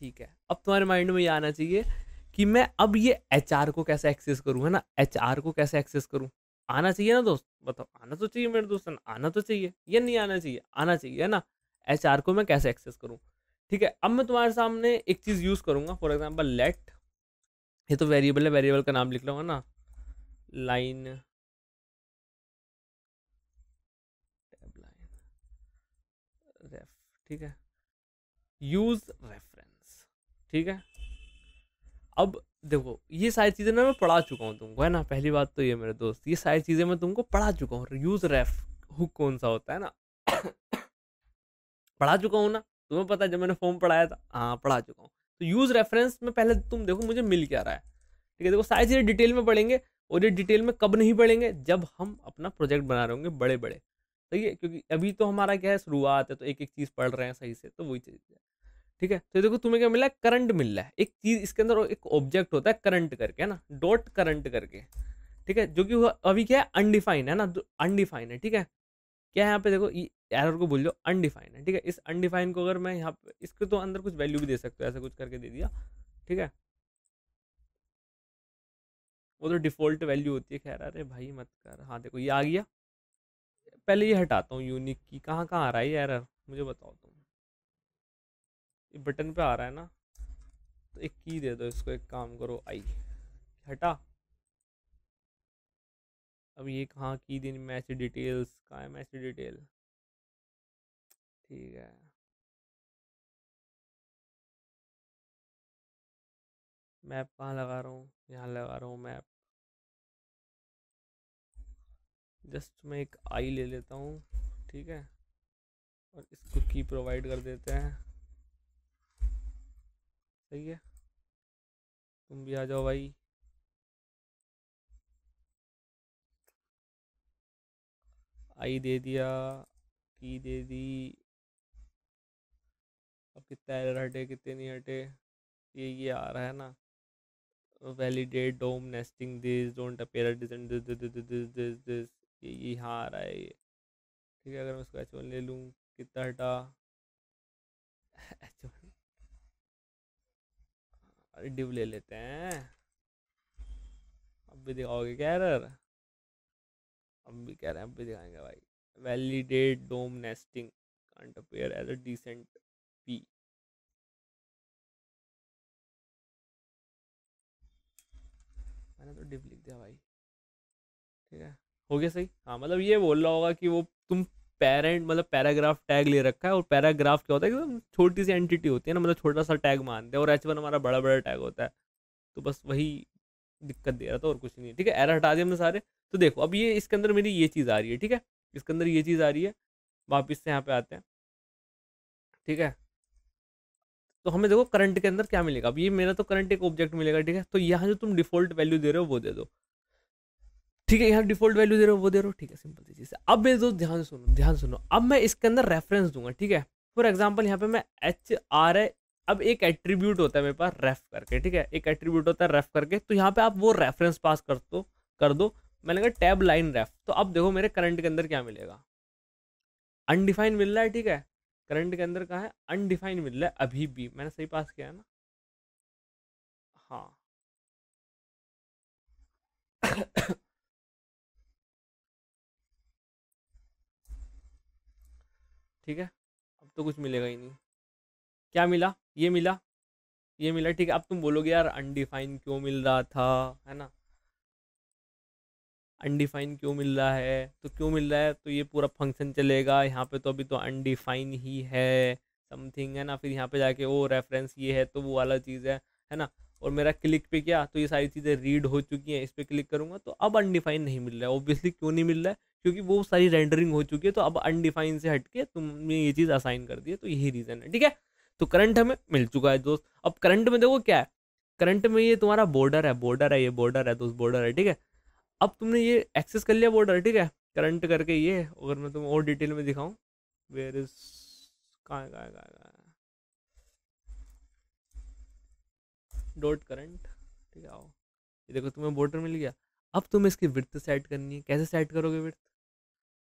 S1: ठीक है अब तुम्हारे माइंड में ये आना चाहिए कि मैं अब ये एच को कैसे एक्सेस करूँ है ना एच को कैसे एक्सेस करूँ आना चाहिए ना दोस्त बताओ आना तो चाहिए मेरे दोस्त आना तो चाहिए ये नहीं आना चाहिए आना चाहिए है ना एच को मैं कैसे एक्सेस करूँ ठीक है अब मैं तुम्हारे सामने एक चीज़ यूज़ करूँगा फॉर एग्जाम्पल लेट ये तो वेरिएबल है वेरिएबल का नाम लिख लो है ना लाइन रेफ ठीक है यूज रेफरेंस ठीक है अब देखो ये सारी चीज़ें ना मैं पढ़ा चुका हूँ तुमको है ना पहली बात तो ये मेरे दोस्त ये सारी चीज़ें मैं तुमको पढ़ा चुका हूँ यूज रेफ हुक कौन सा होता है ना पढ़ा चुका हूँ ना तुम्हें पता जब मैंने फॉर्म पढ़ाया था हाँ पढ़ा चुका हूँ तो यूज रेफरेंस में पहले तुम देखो मुझे मिल क्या रहा है ठीक है देखो सारी चीज़ें डिटेल में पढ़ेंगे और ये डिटेल में कब नहीं पढ़ेंगे जब हम अपना प्रोजेक्ट बना रहे होंगे बड़े बड़े सही है क्योंकि अभी तो हमारा क्या है शुरुआत है तो एक एक चीज़ पढ़ रहे हैं सही से तो वही चीज़ है ठीक है तो देखो तुम्हें क्या मिला है करंट मिल रहा है एक चीज़ इसके अंदर एक ऑब्जेक्ट होता है करंट करके है ना डॉट करंट करके ठीक है जो कि अभी क्या है अनडिफाइंड है ना अनडिफाइंड है ठीक है क्या यहाँ पे देखो एरर को बोल दो अनडिफाइंड है ठीक है इस अनडिफाइंड को अगर मैं यहाँ पे इसके तो अंदर कुछ वैल्यू भी दे सकते हो ऐसा कुछ करके दे दिया ठीक है वो तो डिफ़ॉल्ट वैल्यू होती है खैर अरे भाई मत कर हाँ देखो ये आ गया पहले ये हटाता हूँ यूनिक की कहाँ कहाँ आ रहा है एरर मुझे बताओ तुम ये बटन पे आ रहा है ना तो एक की दे दो इसको एक काम करो आई हटा अब ये कहाँ की दिन मैच डिटेल्स कहाँ है मैच डिटेल ठीक है मैप कहाँ लगा रहा हूँ यहाँ लगा रहा हूँ मैप जस्ट मैं एक आई ले लेता हूँ ठीक है और इसको की प्रोवाइड कर देते हैं सही है तुम भी आ जाओ भाई आई दे दिया की दे दी अब कितना हटे कितने नहीं हटे ये ये आ रहा है ना validate DOM nesting this don't appear descendant this this this this this this ये ये यहाँ आ रहा है ये ठीक है अगर मैं उसको एच वन ले लूँ कितना हटा एच वन डिव ले लेते हैं अब भी दिखाओगे क्या एरर अब भी कह रहे हैं अब भी दिखाएंगे भाई validate DOM nesting can't appear as a descendant मैंने तो डिप लिख दिया भाई ठीक है हो गया सही हाँ मतलब ये बोल रहा होगा कि वो तुम पेरेंट मतलब पैराग्राफ टैग ले रखा है और पैराग्राफ क्या होता है कि छोटी सी एंटिटी होती है ना मतलब छोटा सा टैग मानते हैं और एच वन हमारा बड़ा बड़ा टैग होता है तो बस वही दिक्कत दे रहा था और कुछ नहीं है ठीक है एरर हटा दिया हमने सारे तो देखो अब ये इसके अंदर मेरी ये चीज़ आ रही है ठीक है इसके अंदर ये चीज़ आ रही है वापस से यहाँ पे आते हैं ठीक है तो हमें देखो करंट के अंदर क्या मिलेगा अब ये मेरा तो करंट एक ऑब्जेक्ट मिलेगा ठीक है तो यहाँ जो तुम डिफॉल्ट वैल्यू दे रहे हो वो दे दो ठीक है यहाँ डिफॉल्ट वैल्यू दे रहे हो वो दे रहे हो ठीक है सिंपल सी चीज़ अब मेरे दोस्त ध्यान सुनो ध्यान सुनो अब मैं इसके अंदर रेफरेंस दूंगा ठीक है फॉर एग्जाम्पल यहाँ पे मैं एच आर है अब एक एट्रीब्यूट होता है मेरे पास रेफ करके ठीक है एक एट्रीब्यूट होता है रेफ करके तो यहाँ पे आप वो रेफरेंस पास कर दो कर दो मैंने कहा टैब लाइन रेफ तो अब देखो मेरे करंट के अंदर क्या मिलेगा अनडिफाइन मिल रहा है ठीक है करंट के अंदर कहा है अनडिफाइंड मिल रहा है अभी भी मैंने सही पास किया है ना हाँ ठीक है अब तो कुछ मिलेगा ही नहीं क्या मिला ये मिला ये मिला ठीक है अब तुम बोलोगे यार अनडिफाइन क्यों मिल रहा था है ना अनडिफाइन क्यों मिल रहा है तो क्यों मिल रहा है तो ये पूरा फंक्शन चलेगा यहाँ पे तो अभी तो अनडिफाइन ही है समथिंग है ना फिर यहाँ पे जाके वो रेफरेंस ये है तो वो वाला चीज़ है है ना और मेरा क्लिक पे क्या तो ये सारी चीज़ें रीड हो चुकी हैं इस पर क्लिक करूँगा तो अब अनडिफाइन नहीं मिल रहा है ओब्वियसली क्यों नहीं मिल रहा है क्योंकि वो सारी रेंडरिंग हो चुकी है तो अब अनडिफाइन से हट के तुमने ये चीज़ असाइन कर दी है तो यही रीज़न है ठीक है तो करंट हमें मिल चुका है दोस्त अब करंट में देखो क्या है करंट में ये तुम्हारा बॉर्डर है बॉर्डर है ये बॉर्डर है दोस्त बॉर्डर है ठीक है अब तुमने ये एक्सेस कर लिया बॉर्डर ठीक है करंट करके ये अगर मैं तुम्हें और डिटेल में दिखाऊँ वेयर इज कहाँ कहाँ कहाँ डॉट करंट ठीक है आओ ये देखो तुम्हें बॉर्डर मिल गया अब तुम्हें इसकी विर्थ सेट करनी है कैसे सेट करोगे विर्थ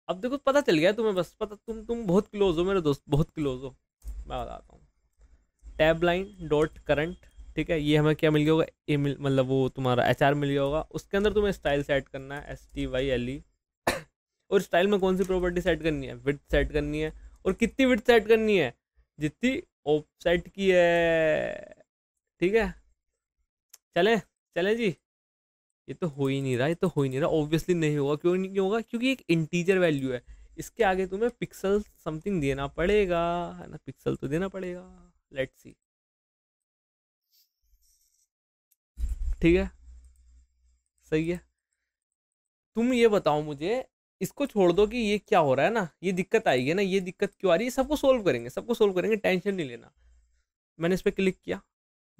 S1: अब देखो पता चल गया तुम्हें बस पता तुम तुम बहुत क्लोज हो मेरे दोस्त बहुत क्लोज हो मैं बताता हूँ टैब लाइन डॉट करंट ठीक है ये हमें क्या मिल गया होगा ए मतलब वो तुम्हारा एच मिल गया होगा उसके अंदर तुम्हें स्टाइल सेट करना है S T Y L E और स्टाइल में कौन सी प्रॉपर्टी सेट करनी है विथ सेट करनी है और कितनी विथ सेट करनी है जितनी ऑफ सेट की है ठीक है चलें चलें जी ये तो हो ही नहीं रहा ये तो हो ही नहीं रहा ऑब्वियसली नहीं होगा क्यों नहीं क्यों होगा क्योंकि एक इंटीजर वैल्यू है इसके आगे तुम्हें पिक्सल समथिंग देना पड़ेगा है ना पिक्सल तो देना पड़ेगा लेट्स सी ठीक है सही है तुम ये बताओ मुझे इसको छोड़ दो कि ये क्या हो रहा है ना ये दिक्कत आई है ना ये दिक्कत क्यों आ रही है सबको सोल्व करेंगे सबको सोल्व करेंगे टेंशन नहीं लेना मैंने इस पर क्लिक किया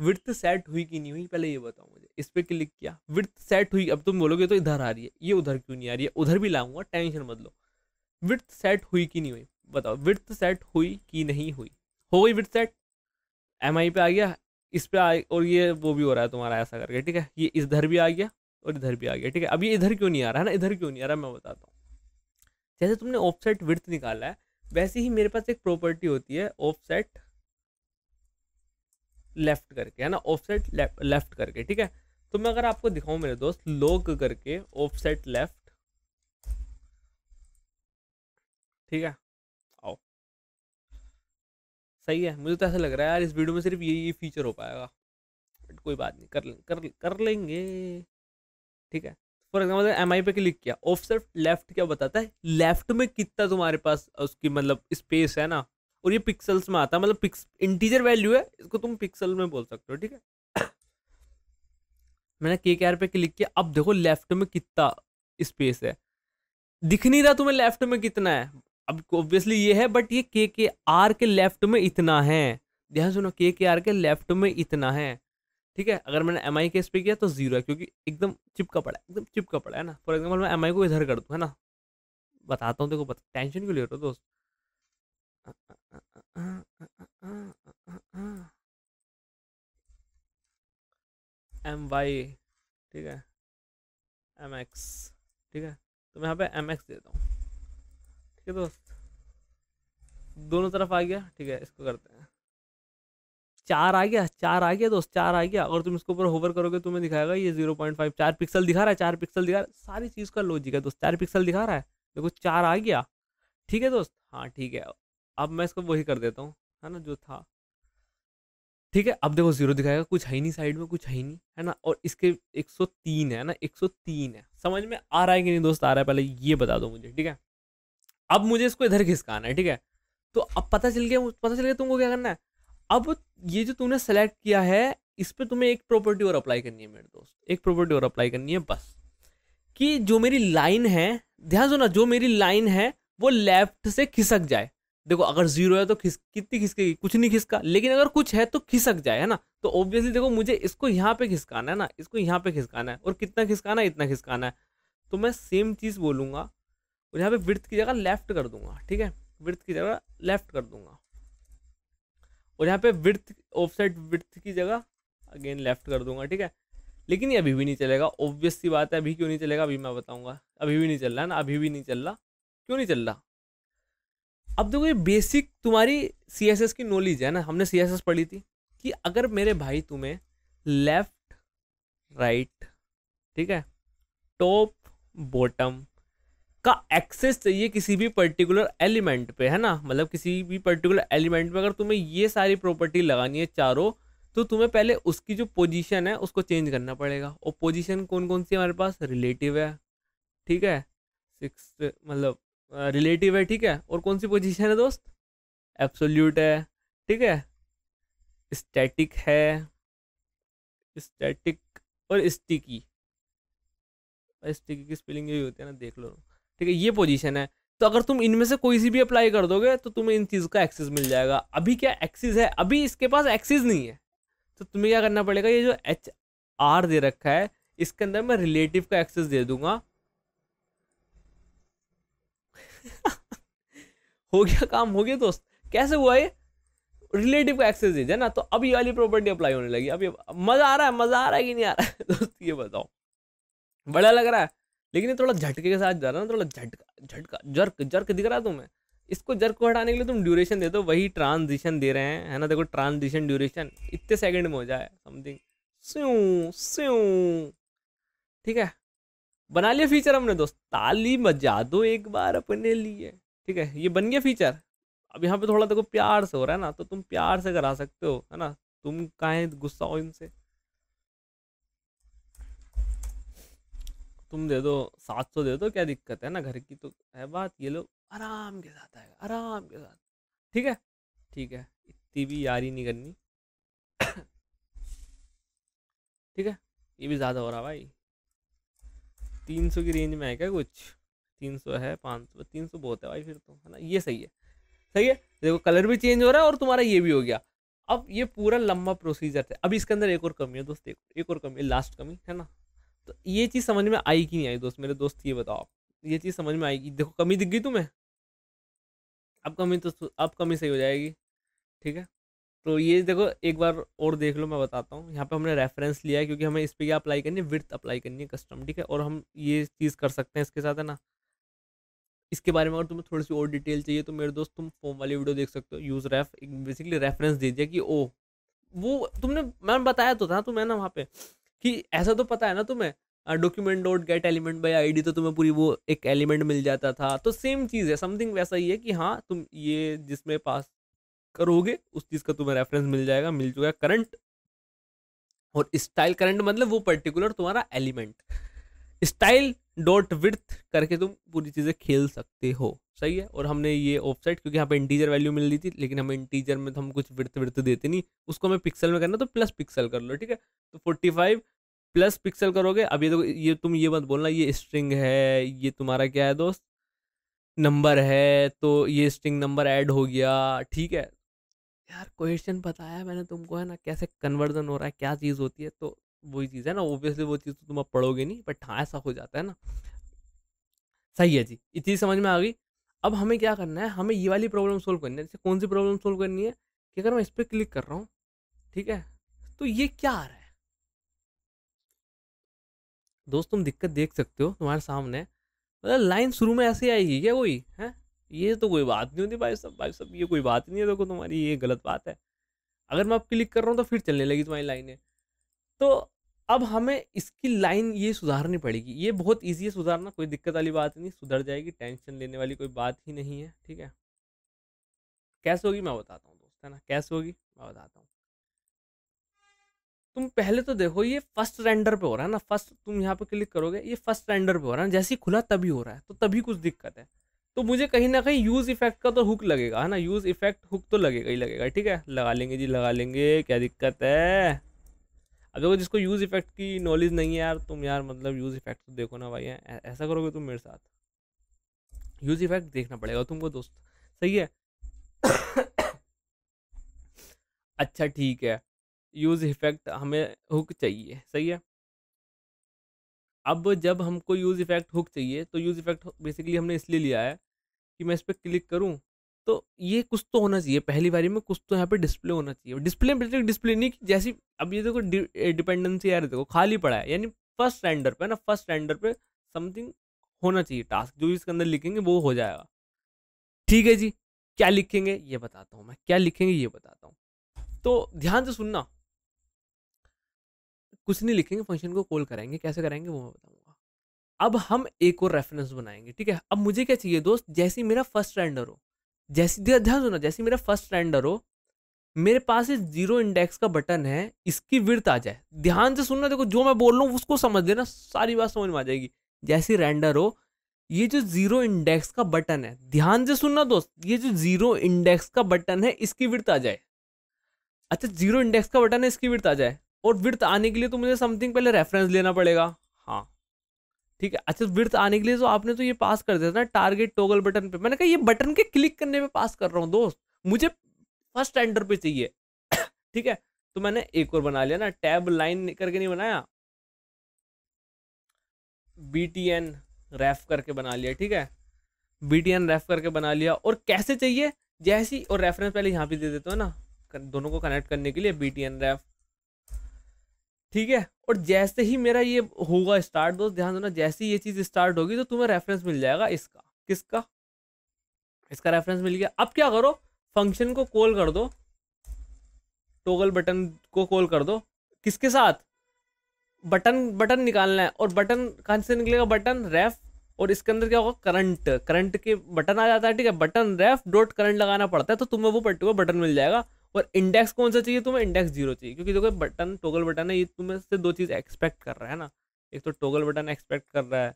S1: विर्थ सेट हुई कि नहीं हुई पहले ये बताओ मुझे इस पर क्लिक किया विर्थ सेट हुई अब तुम बोलोगे तो इधर आ रही है ये उधर क्यों नहीं आ रही है उधर भी लाऊंगा टेंशन मत लो विर्थ सेट हुई कि नहीं हुई बताओ विर्थ सेट हुई कि नहीं हुई हो गई विर्थ सेट एम आई पे आ गया इस पे आ और ये वो भी हो रहा है तुम्हारा ऐसा करके ठीक है ये इधर भी आ गया और इधर भी आ गया ठीक है अब ये इधर क्यों नहीं आ रहा है ना इधर क्यों नहीं आ रहा मैं बताता हूँ जैसे तुमने ऑफसेट विर्थ निकाला है वैसे ही मेरे पास एक प्रॉपर्टी होती है ऑफसेट लेफ्ट करके है ना ऑफसेट लेफ्ट करके ठीक है तो मैं अगर आपको दिखाऊं मेरे दोस्त लोग करके ऑफसेट लेफ्ट ठीक है सही है मुझे तो ऐसा लग रहा है यार इस वीडियो में सिर्फ ये ये फीचर हो पाएगा बट कोई बात नहीं कर कर कर लेंगे ठीक है फॉर एग्जाम्पल एम आई पे क्लिक किया ऑफ सिर्फ लेफ्ट क्या बताता है लेफ्ट में कितना तुम्हारे पास उसकी मतलब स्पेस है ना और ये पिक्सल्स में आता है मतलब पिक्स इंटीजर वैल्यू है इसको तुम पिक्सल में बोल सकते हो ठीक है मैंने के के आर पे क्लिक किया अब देखो लेफ्ट में कितना स्पेस है दिख नहीं रहा तुम्हें लेफ्ट में कितना है अब ऑब्वियसली ये है बट ये के के आर के लेफ्ट में इतना है ध्यान सुनो के के आर के लेफ्ट में इतना है ठीक है अगर मैंने एम आई केस पे किया तो जीरो है क्योंकि एकदम चिपका पड़ा है एकदम चिपका पड़ा है ना फॉर एग्जाम्पल मैं एम आई को इधर कर दूँ है ना बताता हूँ देखो बता टेंशन क्यों ले रहे हो दोस्त एम वाई ठीक है एम एक्स ठीक है तो मैं यहाँ पे एम एक्स देता हूँ ओके दोस्त दोनों तरफ आ गया ठीक है इसको करते हैं चार आ गया चार आ गया दोस्त चार आ गया और तुम इसके ऊपर होवर करोगे तो तुम्हें दिखाएगा ये जीरो पॉइंट फाइव चार पिक्सल दिखा रहा है चार पिक्सल दिखा रहा है सारी चीज़ का लॉजिक है दोस्त चार पिक्सल दिखा रहा है देखो चार आ गया ठीक है दोस्त हाँ ठीक है अब मैं इसको वही कर देता हूँ है ना जो था ठीक है अब देखो जीरो दिखाएगा कुछ है नहीं साइड में कुछ है नहीं है ना और इसके एक है ना एक है समझ में आ रहा है कि नहीं दोस्त आ रहा है पहले ये बता दो मुझे ठीक है अब मुझे इसको इधर खिसकाना है ठीक है तो अब पता चल गया पता चल गया तुमको क्या करना है अब ये जो तूने सेलेक्ट किया है इस पर तुम्हें एक प्रॉपर्टी और अप्लाई करनी है मेरे दोस्त एक प्रॉपर्टी और अप्लाई करनी है बस कि जो मेरी लाइन है ध्यान ना जो मेरी लाइन है वो लेफ्ट से खिसक जाए देखो अगर जीरो है तो खिस कितनी खिसकेगी कुछ नहीं खिसका लेकिन अगर कुछ है तो खिसक जाए है ना तो ऑब्वियसली देखो मुझे इसको यहाँ पे खिसकाना है ना इसको यहाँ पे खिसकाना है और कितना खिसकाना है इतना खिसकाना है तो मैं सेम चीज़ बोलूँगा और यहाँ पे विर्थ की जगह लेफ्ट कर दूंगा ठीक है विर्थ की जगह लेफ्ट कर दूंगा और यहाँ पे विर्थ ऑफ साइड विर्थ की जगह अगेन लेफ्ट कर दूंगा ठीक है लेकिन ये अभी भी नहीं चलेगा ऑब्वियस सी बात है अभी क्यों नहीं चलेगा अभी मैं बताऊंगा अभी भी नहीं चल रहा है ना अभी भी नहीं चल रहा क्यों नहीं चल रहा अब देखो ये बेसिक तुम्हारी सी की नॉलेज है ना हमने सी पढ़ी थी कि अगर मेरे भाई तुम्हें लेफ्ट राइट ठीक है टॉप बॉटम का एक्सेस चाहिए किसी भी पर्टिकुलर एलिमेंट पे है ना मतलब किसी भी पर्टिकुलर एलिमेंट में अगर तुम्हें ये सारी प्रॉपर्टी लगानी है चारों तो तुम्हें पहले उसकी जो पोजीशन है उसको चेंज करना पड़ेगा और पोजीशन कौन कौन सी हमारे पास रिलेटिव है ठीक है सिक्स मतलब रिलेटिव है ठीक है और कौन सी पोजीशन है दोस्त एब्सोल्यूट है ठीक है स्टैटिक है स्टैटिक और स्टिकी स्टिकी की स्पेलिंग यही होती है ना देख लो ठीक है ये पोजीशन है तो अगर तुम इनमें से कोई सी भी अप्लाई कर दोगे तो तुम्हें इन चीज़ का एक्सेस मिल जाएगा अभी क्या एक्सेस है अभी इसके पास एक्सेस नहीं है तो तुम्हें क्या करना पड़ेगा ये जो एच आर दे रखा है इसके अंदर मैं रिलेटिव का एक्सेस दे दूंगा हो गया काम हो गया दोस्त कैसे हुआ ये रिलेटिव का एक्सेस दे ना तो अब ये वाली प्रॉपर्टी अप्लाई होने लगी अभी मज़ा आ रहा है मज़ा आ रहा है कि नहीं आ रहा है दोस्त ये बताओ बड़ा लग रहा है लेकिन ये थोड़ा झटके के साथ जा रहा है ना थोड़ा झटका झटका जर्क जर्क दिख रहा है तुम्हें इसको जर्क को हटाने के लिए तुम ड्यूरेशन दे दो वही ट्रांजिशन दे रहे हैं है ना देखो ट्रांजिशन ड्यूरेशन इतने सेकंड में हो जाए समथिंग स्यू स्यू ठीक है बना लिया फीचर हमने दोस्त ताली मजा दो एक बार अपने लिए ठीक है ये बन गया फीचर अब यहाँ पे थोड़ा देखो प्यार से हो रहा है ना तो तुम प्यार से करा सकते हो है ना तुम कहा गुस्सा हो इनसे तुम दे दो सात सौ दे दो क्या दिक्कत है ना घर की तो है बात ये लोग आराम के साथ आएगा आराम के साथ ठीक है ठीक है इतनी भी यारी नहीं करनी ठीक है ये भी ज़्यादा हो रहा भाई तीन सौ की रेंज में है क्या कुछ तीन सौ है पाँच सौ तीन सौ बहुत है भाई फिर तो है ना ये सही है सही है देखो कलर भी चेंज हो रहा है और तुम्हारा ये भी हो गया अब ये पूरा लंबा प्रोसीजर है अब इसके अंदर एक और कमी है दोस्त एक और कमी लास्ट कमी है ना तो ये चीज़ समझ में आई कि नहीं आई दोस्त मेरे दोस्त ये बताओ आप ये चीज़ समझ में आएगी देखो कमी दिख गई तुम्हें अब कमी तो अब कमी सही हो जाएगी ठीक है तो ये देखो एक बार और देख लो मैं बताता हूँ यहाँ पे हमने रेफरेंस लिया है क्योंकि हमें इस पर क्या अप्लाई करनी है विर्थ अप्लाई करनी है कस्टम ठीक है और हम ये चीज़ कर सकते हैं इसके साथ है ना इसके बारे में अगर तुम्हें थोड़ी सी और डिटेल चाहिए तो मेरे दोस्त तुम फॉर्म वाली वीडियो देख सकते हो यूज़ रेफ बेसिकली रेफरेंस दे दिया कि ओ वो तुमने मैंने बताया तो था तुम्हें ना वहाँ पे कि ऐसा तो पता है ना तुम्हें document dot get element by I तो तुम्हें पूरी वो एक एलिमेंट मिल जाता था तो सेम चीज़ है समथिंग वैसा ही है कि हाँ तुम ये जिसमें पास करोगे उस चीज़ का तुम्हें रेफरेंस मिल जाएगा मिल चुका करंट और स्टाइल करंट मतलब वो पर्टिकुलर तुम्हारा एलिमेंट स्टाइल डॉट विथ करके तुम पूरी चीज़ें खेल सकते हो सही है और हमने ये ऑफसेट क्योंकि यहाँ पे इंटीजर वैल्यू मिल रही थी लेकिन हमें इंटीजर में तो हम कुछ विर्थ विर्थ देते नहीं उसको हमें पिक्सल में करना तो प्लस पिक्सल कर लो ठीक है तो फोर्टी फाइव प्लस पिक्सल करोगे अब ये तो ये तुम ये मत बोलना ये स्ट्रिंग है ये तुम्हारा क्या है दोस्त नंबर है तो ये स्ट्रिंग नंबर ऐड हो गया ठीक है यार क्वेश्चन बताया मैंने तुमको है ना कैसे कन्वर्जन हो रहा है क्या चीज़ होती है तो वही चीज़ है ना ओबियसली वो चीज़ तो तुम आप पढ़ोगे नहीं बट हाँ ऐसा हो जाता है ना सही है जी ये चीज़ समझ में आ गई अब हमें क्या करना है हमें ये वाली प्रॉब्लम सोल्व करनी है जैसे कौन सी प्रॉब्लम सोल्व करनी है कि अगर मैं इस पर क्लिक कर रहा हूँ ठीक है तो ये क्या आ रहा है दोस्त तुम दिक्कत देख सकते हो तुम्हारे सामने मतलब लाइन शुरू में ऐसे आएगी क्या कोई है ये तो कोई बात नहीं होती भाई साहब भाई साहब ये कोई बात नहीं है देखो तुम्हारी ये गलत बात है अगर मैं आप क्लिक कर रहा हूँ तो फिर चलने लगी तुम्हारी लाइनें तो अब हमें इसकी लाइन ये सुधारनी पड़ेगी ये बहुत ईजी है सुधारना कोई दिक्कत वाली बात नहीं सुधर जाएगी टेंशन लेने वाली कोई बात ही नहीं है ठीक है कैसे होगी मैं बताता हूँ दोस्त है ना कैसे होगी मैं बताता हूँ तुम पहले तो देखो ये फर्स्ट रेंडर पे हो रहा है ना फर्स्ट तुम यहाँ पे क्लिक करोगे ये फर्स्ट रेंडर पे हो रहा है जैसे ही खुला तभी हो रहा है तो तभी कुछ दिक्कत है तो मुझे कहीं ना कहीं यूज इफेक्ट का तो हुक लगेगा है ना यूज इफेक्ट हुक तो लगेगा ही लगेगा ठीक है लगा लेंगे जी लगा लेंगे क्या दिक्कत है अगर जिसको यूज़ इफेक्ट की नॉलेज नहीं है यार तुम यार मतलब यूज़ इफेक्ट तो देखो ना भाई ऐसा करोगे तुम तो मेरे साथ यूज़ इफेक्ट देखना पड़ेगा तुमको दोस्त सही है अच्छा ठीक है यूज़ इफेक्ट हमें हुक चाहिए सही है अब जब हमको यूज़ इफेक्ट हुक चाहिए तो यूज़ इफेक्ट बेसिकली हमने इसलिए लिया है कि मैं इस पर क्लिक करूँ तो ये कुछ तो होना चाहिए पहली बारी में कुछ तो यहाँ पे डिस्प्ले होना चाहिए डिस्प्ले में डिस्प्ले नहीं कि जैसी अब ये देखो डिपेंडेंसी यार देखो खाली पड़ा है यानी फर्स्ट रैंडर पे ना फर्स्ट रैंडर पे समथिंग होना चाहिए टास्क जो इसके अंदर लिखेंगे वो हो जाएगा ठीक है जी क्या लिखेंगे ये बताता हूँ मैं क्या लिखेंगे ये बताता हूँ तो ध्यान से सुनना कुछ नहीं लिखेंगे फंक्शन को कॉल कराएंगे कैसे कराएंगे वो मैं बताऊंगा अब हम एक और रेफरेंस बनाएंगे ठीक है अब मुझे क्या चाहिए दोस्त जैसे मेरा फर्स्ट रैंडर हो जैसे ध्यान सुना जैसे मेरा फर्स्ट रेंडर हो मेरे पास ये जीरो इंडेक्स का बटन है इसकी विर्थ आ जाए ध्यान से सुनना देखो जो मैं बोल रहा हूँ उसको समझ देना सारी बात समझ में आ जाएगी जैसे रेंडर हो ये जो जीरो इंडेक्स का बटन है ध्यान से सुनना दोस्त ये जो जीरो इंडेक्स का बटन है इसकी विर्थ आ जाए अच्छा जीरो इंडेक्स का बटन है इसकी विर्थ आ जाए और विर्थ आने के लिए तो मुझे समथिंग पहले रेफरेंस लेना पड़ेगा हाँ ठीक है अच्छा विर्थ आने के लिए तो आपने तो ये पास कर दिया था ना टारगेट टोगल बटन पे मैंने कहा ये बटन के क्लिक करने पे पास कर रहा हूँ दोस्त मुझे फर्स्ट एंडर पे चाहिए ठीक है तो मैंने एक और बना लिया ना टैब लाइन करके नहीं बनाया बी टी एन रेफ करके बना लिया ठीक है बी टी एन रेफ करके बना लिया और कैसे चाहिए जैसी और रेफरेंस पहले यहाँ पे दे देते हो ना दोनों को कनेक्ट करने के लिए बी टी एन रेफ ठीक है और जैसे ही मेरा ये होगा स्टार्ट दोस्त ध्यान देना जैसे ही ये चीज़ स्टार्ट होगी तो तुम्हें रेफरेंस मिल जाएगा इसका किसका इसका रेफरेंस मिल गया अब क्या करो फंक्शन को कॉल कर दो टोगल बटन को कॉल कर दो किसके साथ बटन बटन निकालना है और बटन कहा से निकलेगा बटन रेफ और इसके अंदर क्या होगा करंट करंट के बटन आ जाता है ठीक है बटन रेफ डॉट करंट लगाना पड़ता है तो तुम्हें वो पर्टिकुलर बटन मिल जाएगा और इंडेक्स कौन सा चाहिए तुम्हें इंडेक्स जीरो चाहिए क्योंकि देखो बटन टोगल बटन है ये तुम्हें से दो चीज़ एक्सपेक्ट कर रहा है ना एक तो टोगल बटन एक्सपेक्ट कर रहा है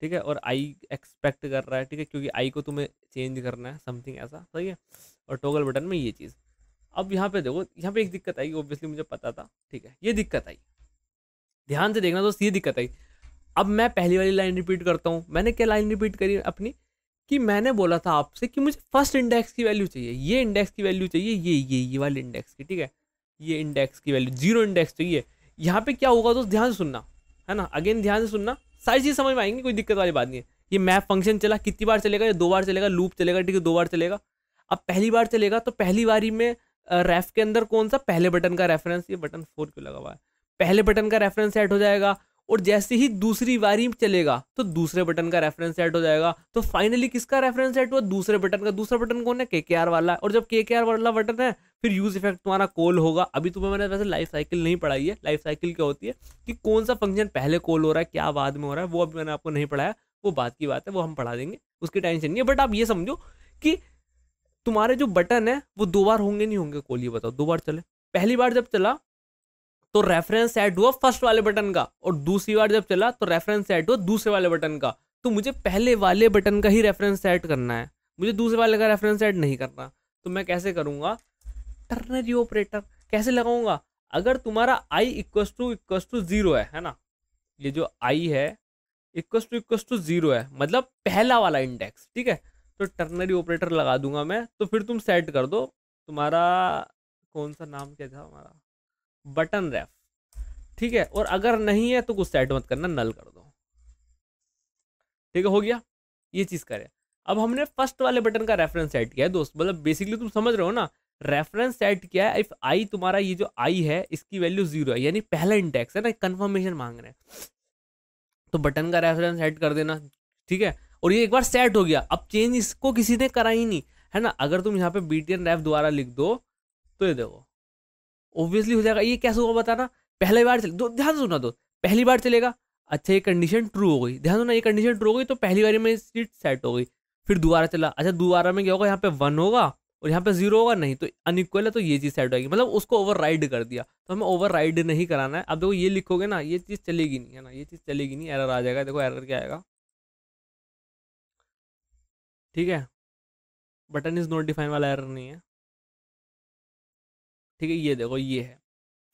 S1: ठीक है और आई एक्सपेक्ट कर रहा है ठीक है क्योंकि आई को तुम्हें चेंज करना है समथिंग ऐसा सही है और टोगल बटन में ये चीज़ अब यहाँ पे देखो यहाँ पे एक दिक्कत आई ऑब्वियसली मुझे पता था ठीक है ये दिक्कत आई ध्यान से देखना दोस्त ये दिक्कत आई अब मैं पहली वाली लाइन रिपीट करता हूँ मैंने क्या लाइन रिपीट करी अपनी कि मैंने बोला था आपसे कि मुझे फर्स्ट इंडेक्स की वैल्यू चाहिए ये इंडेक्स की वैल्यू चाहिए ये ये ये वाले इंडेक्स की ठीक है ये इंडेक्स की वैल्यू जीरो इंडेक्स चाहिए यहाँ पे क्या होगा तो ध्यान से सुनना है ना अगेन ध्यान से सुनना सारी चीज़ समझ में आएंगी कोई दिक्कत वाली बात नहीं है ये मैप फंक्शन चला कितनी बार चलेगा या दो बार चलेगा लूप चलेगा ठीक है दो बार चलेगा अब पहली बार चलेगा तो पहली बारी में रेफ के अंदर कौन सा पहले बटन का रेफरेंस ये बटन फोर क्यों लगा हुआ है पहले बटन का रेफरेंस सेट हो जाएगा और जैसे ही दूसरी बारी चलेगा तो दूसरे बटन का रेफरेंस सेट हो जाएगा तो फाइनली किसका रेफरेंस सेट हुआ दूसरे बटन का दूसरा बटन कौन है के के आर वाला और जब के के आर वाला बटन है फिर यूज इफेक्ट तुम्हारा कॉल होगा अभी तुम्हें मैंने वैसे लाइफ साइकिल नहीं पढ़ाई है लाइफ साइकिल क्या होती है कि कौन सा फंक्शन पहले कॉल हो रहा है क्या बाद में हो रहा है वो अभी मैंने आपको नहीं पढ़ाया वो बात की बात है वो हम पढ़ा देंगे उसकी टेंशन नहीं है बट आप ये समझो कि तुम्हारे जो बटन है वो दो बार होंगे नहीं होंगे कॉल ये बताओ दो बार चले पहली बार जब चला तो रेफरेंस ऐड हुआ फर्स्ट वाले बटन का और दूसरी बार जब चला तो रेफरेंस ऐड हुआ दूसरे वाले बटन का तो मुझे पहले वाले बटन का ही रेफरेंस ऐड करना है मुझे दूसरे वाले का रेफरेंस ऐड नहीं करना तो मैं कैसे करूँगा टर्नरी ऑपरेटर कैसे लगाऊंगा अगर तुम्हारा i equals to equal to zero है है ना ये जो आई है equals to equal to zero है मतलब पहला वाला इंडेक्स ठीक है तो टर्नरी ऑपरेटर लगा दूंगा मैं तो फिर तुम सेट कर दो तुम्हारा कौन सा नाम क्या था हमारा बटन रेफ ठीक है और अगर नहीं है तो कुछ सेट मत करना नल कर दो ठीक है हो गया ये चीज़ करें अब हमने फर्स्ट वाले बटन का रेफरेंस सेट किया है दोस्त मतलब बेसिकली तुम समझ रहे हो ना रेफरेंस सेट किया है इफ आई तुम्हारा ये जो आई है इसकी वैल्यू जीरो है यानी पहला इंडेक्स है ना कंफर्मेशन मांग रहे हैं तो बटन का रेफरेंस सेट कर देना ठीक है और ये एक बार सेट हो गया अब चेंज इसको किसी ने करा ही नहीं है ना अगर तुम यहाँ पे बी टी एन रेफ द्वारा लिख दो तो ये देखो ऑब्वियसली हो जाएगा ये कैसे होगा बताना पहले बार चले ध्यान सुना दो पहली बार चलेगा अच्छा ये कंडीशन ट्रू हो गई ध्यान सुना ये कंडीशन ट्रू हो गई तो पहली बार में सीट सेट हो गई फिर दोबारा चला अच्छा दोबारा में क्या होगा यहाँ पे वन होगा और यहाँ पे जीरो होगा नहीं तो अनइक्वल है तो ये चीज़ सेट होगी मतलब उसको ओवर कर दिया तो हमें ओवर नहीं कराना है अब देखो ये लिखोगे ना ये चीज़ चलेगी नहीं है ना ये चीज़ चलेगी नहीं एरर आ जाएगा देखो एरर क्या आएगा ठीक है बटन इज़ नोट डिफाइन वाला एरर नहीं है ठीक है ये देखो ये है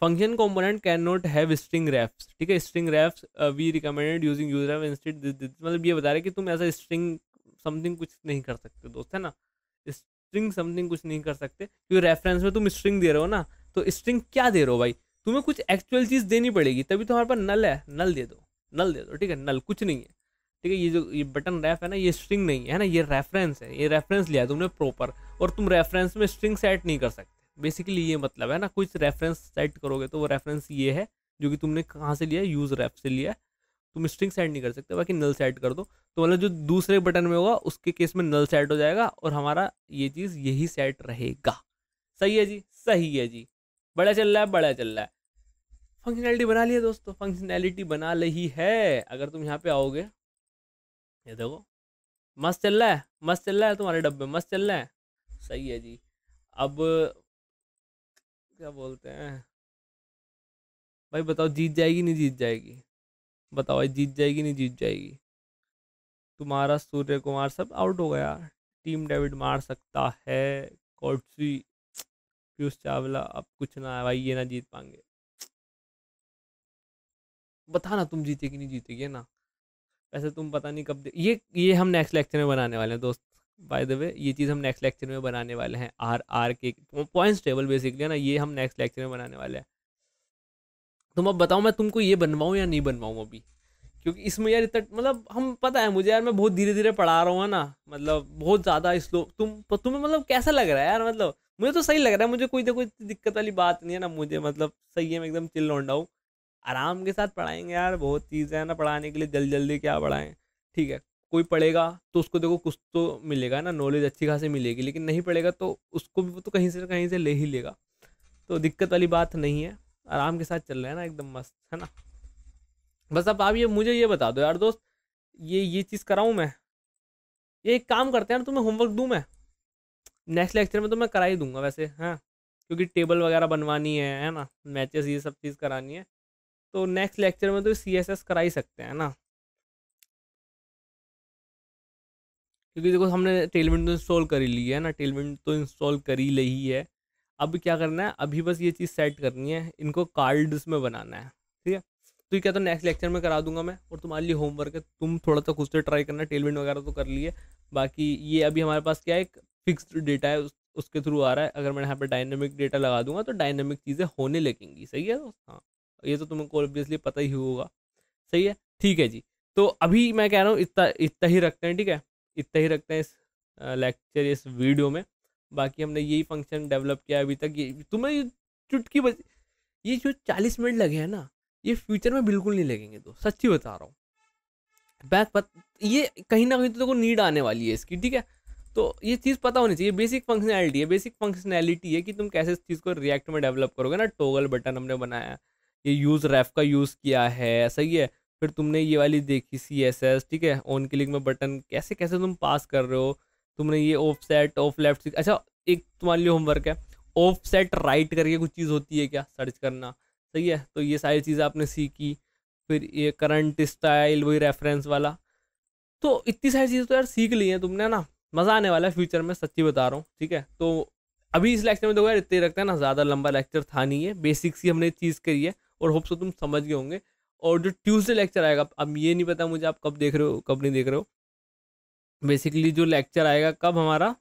S1: function component can not have string refs ठीक है string refs we recommended using user मतलब ये बता रहे कि तुम ऐसा स्ट्रिंग समथिंग कुछ नहीं कर सकते दोस्त है ना स्ट्रिंग समथिंग कुछ नहीं कर सकते क्योंकि रेफरेंस में तुम स्ट्रिंग दे रहे हो ना तो स्ट्रिंग क्या दे रहे हो भाई तुम्हें कुछ एक्चुअल चीज़ देनी पड़ेगी तभी तुम्हारे तो पास नल है नल दे दो नल दे दो ठीक है नल कुछ नहीं है ठीक है ये जो ये बटन रैफ है ना ये स्ट्रिंग नहीं है ना ये रेफरेंस है ये रेफरेंस लिया तुमने प्रॉपर और तुम रेफरेंस में स्ट्रिंग सेट नहीं कर सकते बेसिकली ये मतलब है ना कुछ रेफरेंस सेट करोगे तो वो रेफरेंस ये है जो कि तुमने कहाँ से लिया यूज़ रेफ से लिया तुम स्ट्रिंग सेट नहीं कर सकते बाकी नल सेट कर दो तो मतलब जो दूसरे बटन में होगा उसके केस में नल सेट हो जाएगा और हमारा ये चीज़ यही सेट रहेगा सही है जी सही है जी बड़ा चल रहा है बड़ा चल रहा है फंक्शनैलिटी बना ली है दोस्तों फंक्शनैलिटी बना ली है अगर तुम यहाँ पे आओगे ये देखो मस्त चल रहा है मस्त चल रहा है तुम्हारे डब्बे मस्त चल रहा है सही है जी अब क्या बोलते हैं भाई बताओ जीत जाएगी नहीं जीत जाएगी बताओ भाई जीत जाएगी नहीं जीत जाएगी तुम्हारा सूर्य कुमार सब आउट हो गया टीम डेविड मार सकता है कॉटसी पीयूष चावला अब कुछ ना है भाई ये ना जीत पाएंगे बता ना तुम जीतेगी नहीं जीतेगी ना वैसे तुम पता नहीं कब दे ये ये हम नेक्स्ट लेक्चर में बनाने वाले हैं दोस्त बाय द वे ये चीज़ हम नेक्स्ट लेक्चर में बनाने वाले हैं आर आर के पॉइंट्स टेबल बेसिकली है ना ये हम नेक्स्ट लेक्चर में बनाने वाले हैं तुम तो अब बताओ मैं तुमको ये बनवाऊँ या नहीं बनवाऊँ अभी क्योंकि इसमें यार इतना मतलब हम पता है मुझे यार मैं बहुत धीरे धीरे पढ़ा रहा हूँ ना मतलब बहुत ज़्यादा स्लो तुम तो तुम्हें मतलब कैसा लग रहा है यार मतलब मुझे तो सही लग रहा है मुझे कोई ना कोई दिक्कत वाली बात नहीं है ना मुझे मतलब सही है मैं एकदम चिल लौंडा हूँ आराम के साथ पढ़ाएंगे यार बहुत चीज़ें है ना पढ़ाने के लिए जल्दी जल्दी क्या पढ़ाएं ठीक है कोई पढ़ेगा तो उसको देखो कुछ तो मिलेगा ना नॉलेज अच्छी खासी मिलेगी लेकिन नहीं पढ़ेगा तो उसको भी वो तो कहीं से कहीं से ले ही लेगा तो दिक्कत वाली बात नहीं है आराम के साथ चल रहा है ना एकदम मस्त है ना बस अब आप ये मुझे ये बता दो यार दोस्त ये ये चीज़ कराऊँ मैं ये एक काम करते हैं ना तुम्हें होमवर्क दूँ मैं नेक्स्ट लेक्चर में तो मैं करा ही दूंगा वैसे हाँ क्योंकि टेबल वगैरह बनवानी है है ना मैचेस ये सब चीज़ करानी है तो नेक्स्ट लेक्चर में तो सी एस एस करा ही सकते हैं ना क्योंकि देखो हमने टेलविंड तो इंस्टॉल कर ही ली है ना टेलविंड तो इंस्टॉल कर ही ली है अब क्या करना है अभी बस ये चीज़ सेट करनी है इनको कार्ड्स में बनाना है ठीक है तो ये क्या तो नेक्स्ट लेक्चर में करा दूंगा मैं और तुम्हारे लिए होमवर्क है तुम थोड़ा सा खुद से ट्राई करना टेलविंड वगैरह तो कर लिए बाकी ये अभी हमारे पास क्या है एक फिक्स्ड डेटा है उस, उसके थ्रू आ रहा है अगर मैं यहाँ पर डायनेमिक डेटा लगा दूंगा तो डायनेमिक चीज़ें होने लगेंगी सही है तो हाँ ये तो तुमको ऑब्वियसली पता ही होगा सही है ठीक है जी तो अभी मैं कह रहा हूँ इतना इतना ही रखते हैं ठीक है इतना ही रखते हैं इस लेक्चर इस वीडियो में बाकी हमने यही फंक्शन डेवलप किया अभी तक ये तुम्हें ये चुटकी बच ये जो चालीस मिनट लगे हैं ना ये फ्यूचर में बिल्कुल नहीं लगेंगे तो सच्ची बता रहा हूँ बैक पत ये कहीं ना कहीं तो देखो तो नीड आने वाली है इसकी ठीक है तो ये चीज़ पता होनी चाहिए बेसिक फंक्शनैलिटी है बेसिक फंक्शनैलिटी है कि तुम कैसे इस चीज़ को रिएक्ट में डेवलप करोगे ना टोगल बटन हमने बनाया ये यूज़ रेफ का यूज़ किया है सही है फिर तुमने ये वाली देखी सी एस एस ठीक है ऑन क्लिक में बटन कैसे कैसे तुम पास कर रहे हो तुमने ये ऑफ सेट ऑफ लेफ्ट अच्छा एक तुम्हारे लिए होमवर्क है ऑफ सेट राइट करके कुछ चीज़ होती है क्या सर्च करना सही है तो ये सारी चीज़ें आपने सीखी फिर ये करंट स्टाइल वही रेफरेंस वाला तो इतनी सारी चीज़ें तो यार सीख ली हैं तुमने ना मज़ा आने वाला है फ्यूचर में सच्ची बता रहा हूँ ठीक है तो अभी इस लेक्चर में तो यार इतने रखते हैं ना ज़्यादा लंबा लेक्चर था नहीं है बेसिक्स ही हमने चीज़ करी है और होप्स तुम समझ गए होंगे और जो ट्यूसडे लेक्चर आएगा अब ये नहीं पता मुझे आप कब देख रहे हो कब नहीं देख रहे हो बेसिकली जो लेक्चर आएगा कब हमारा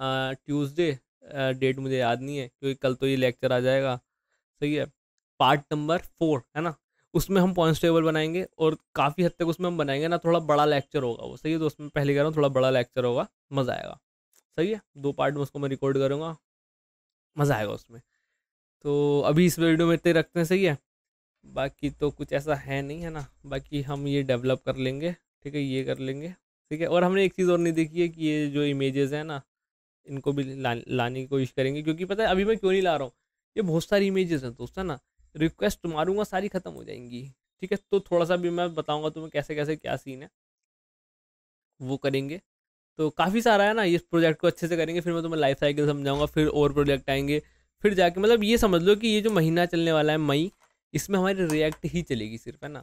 S1: ट्यूसडे डेट मुझे याद नहीं है क्योंकि कल तो ये लेक्चर आ जाएगा सही है पार्ट नंबर फोर है ना उसमें हम पॉइंट्स टेबल बनाएंगे और काफ़ी हद तक उसमें हम बनाएंगे ना थोड़ा बड़ा लेक्चर होगा वो सही है तो उसमें पहले कह रहा हूँ थोड़ा बड़ा लेक्चर होगा मज़ा आएगा सही है दो पार्ट में उसको मैं रिकॉर्ड करूँगा मज़ा आएगा उसमें तो अभी इस वीडियो में इतने रखते हैं सही है बाकी तो कुछ ऐसा है नहीं है ना बाकी हम ये डेवलप कर लेंगे ठीक है ये कर लेंगे ठीक है और हमने एक चीज़ और नहीं देखी है कि ये जो इमेजेस हैं ना इनको भी ला, लाने की कोशिश करेंगे क्योंकि पता है अभी मैं क्यों नहीं ला रहा हूँ ये बहुत सारी इमेजेस हैं दोस्त है ना रिक्वेस्ट मारूंगा सारी ख़त्म हो जाएंगी ठीक है तो थोड़ा सा भी मैं बताऊँगा तुम्हें कैसे कैसे क्या सीन है वो करेंगे तो काफ़ी सारा है ना इस प्रोजेक्ट को अच्छे से करेंगे फिर मैं तुम्हें लाइफ साइकिल समझाऊँगा फिर और प्रोजेक्ट आएंगे फिर जाके मतलब ये समझ लो कि ये जो महीना चलने वाला है मई इसमें हमारी रिएक्ट ही चलेगी सिर्फ है ना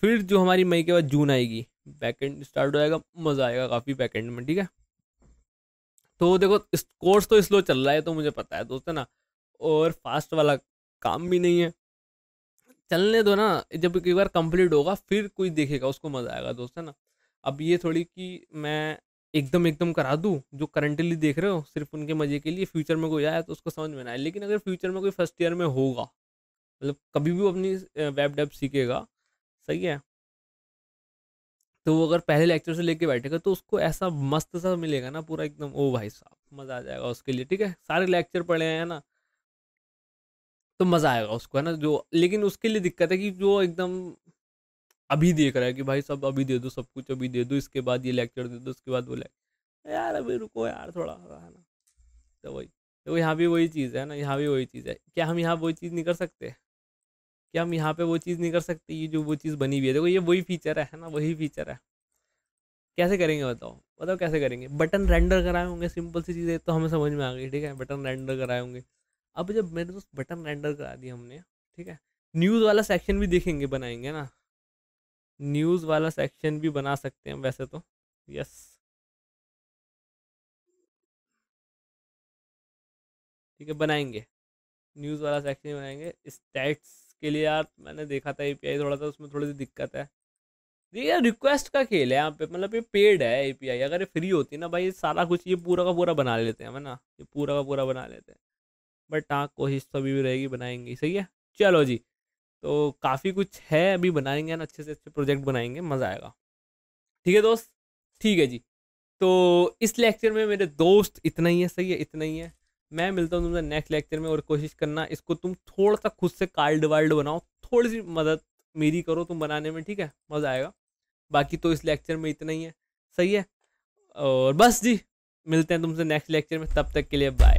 S1: फिर जो हमारी मई के बाद जून आएगी बैकेंड स्टार्ट हो जाएगा मज़ा आएगा काफ़ी बैकेंड में ठीक है तो देखो इस कोर्स तो स्लो चल रहा है तो मुझे पता है दोस्त है ना और फास्ट वाला काम भी नहीं है चलने दो ना जब एक बार कंप्लीट होगा फिर कोई देखेगा उसको मज़ा आएगा दोस्त है ना अब ये थोड़ी कि मैं एकदम एकदम करा दूँ जो करंटली देख रहे हो सिर्फ उनके मजे के लिए फ्यूचर में कोई आया तो उसको समझ में ना आए लेकिन अगर फ्यूचर में कोई फर्स्ट ईयर में होगा मतलब कभी भी वो अपनी वेब डेप सीखेगा सही है तो वो अगर पहले लेक्चर से लेके बैठेगा तो उसको ऐसा मस्त सा मिलेगा ना पूरा एकदम ओ भाई साहब मज़ा आ जाएगा उसके लिए ठीक है सारे लेक्चर पढ़े हैं ना तो मज़ा आएगा उसको है ना जो लेकिन उसके लिए दिक्कत है कि जो एकदम अभी देख रहा है कि भाई सब अभी दे दो सब कुछ अभी दे दो इसके बाद ये लेक्चर दे दो उसके बाद वो लेक्चर यार अभी रुको यार थोड़ा है ना तो वही तो यहाँ भी वही चीज़ है ना यहाँ भी वही चीज़ है क्या हम यहाँ वही चीज़ नहीं कर सकते क्या हम यहाँ पे वो चीज़ नहीं कर सकते ये जो वो चीज़ बनी हुई है देखो ये वही फीचर है ना वही फीचर है कैसे करेंगे बताओ बताओ कैसे करेंगे बटन रेंडर कराए होंगे सिंपल सी चीज़ें तो हमें समझ में आ गई ठीक है बटन रेंडर कराए होंगे अब जब मेरे दोस्त तो बटन रेंडर करा दिया हमने ठीक है न्यूज़ वाला सेक्शन भी देखेंगे बनाएंगे ना न्यूज़ वाला सेक्शन भी बना सकते हैं वैसे
S2: तो यस
S1: ठीक है बनाएंगे न्यूज़ वाला सेक्शन बनाएंगे स्टैट्स के लिए यार मैंने देखा था एपीआई थोड़ा सा उसमें थोड़ी सी दिक्कत है ये यार रिक्वेस्ट का खेल है यहाँ पे मतलब ये पेड है एपीआई अगर ये फ्री होती ना भाई सारा कुछ ये पूरा का पूरा बना लेते हैं ना ये पूरा का पूरा बना लेते हैं बट हाँ कोशिश तो अभी भी रहेगी बनाएंगी सही है चलो जी तो काफ़ी कुछ है अभी बनाएंगे ना अच्छे से अच्छे प्रोजेक्ट बनाएंगे मज़ा आएगा ठीक है दोस्त ठीक है जी तो इस लेक्चर में मेरे दोस्त इतना ही है सही है इतना ही है मैं मिलता हूँ तुमसे नेक्स्ट लेक्चर में और कोशिश करना इसको तुम थोड़ा सा खुद से कार्ड वाल्ड बनाओ थोड़ी सी मदद मेरी करो तुम बनाने में ठीक है मज़ा आएगा बाकी तो इस लेक्चर में इतना ही है सही है और बस जी मिलते हैं तुमसे नेक्स्ट लेक्चर में तब तक के लिए बाय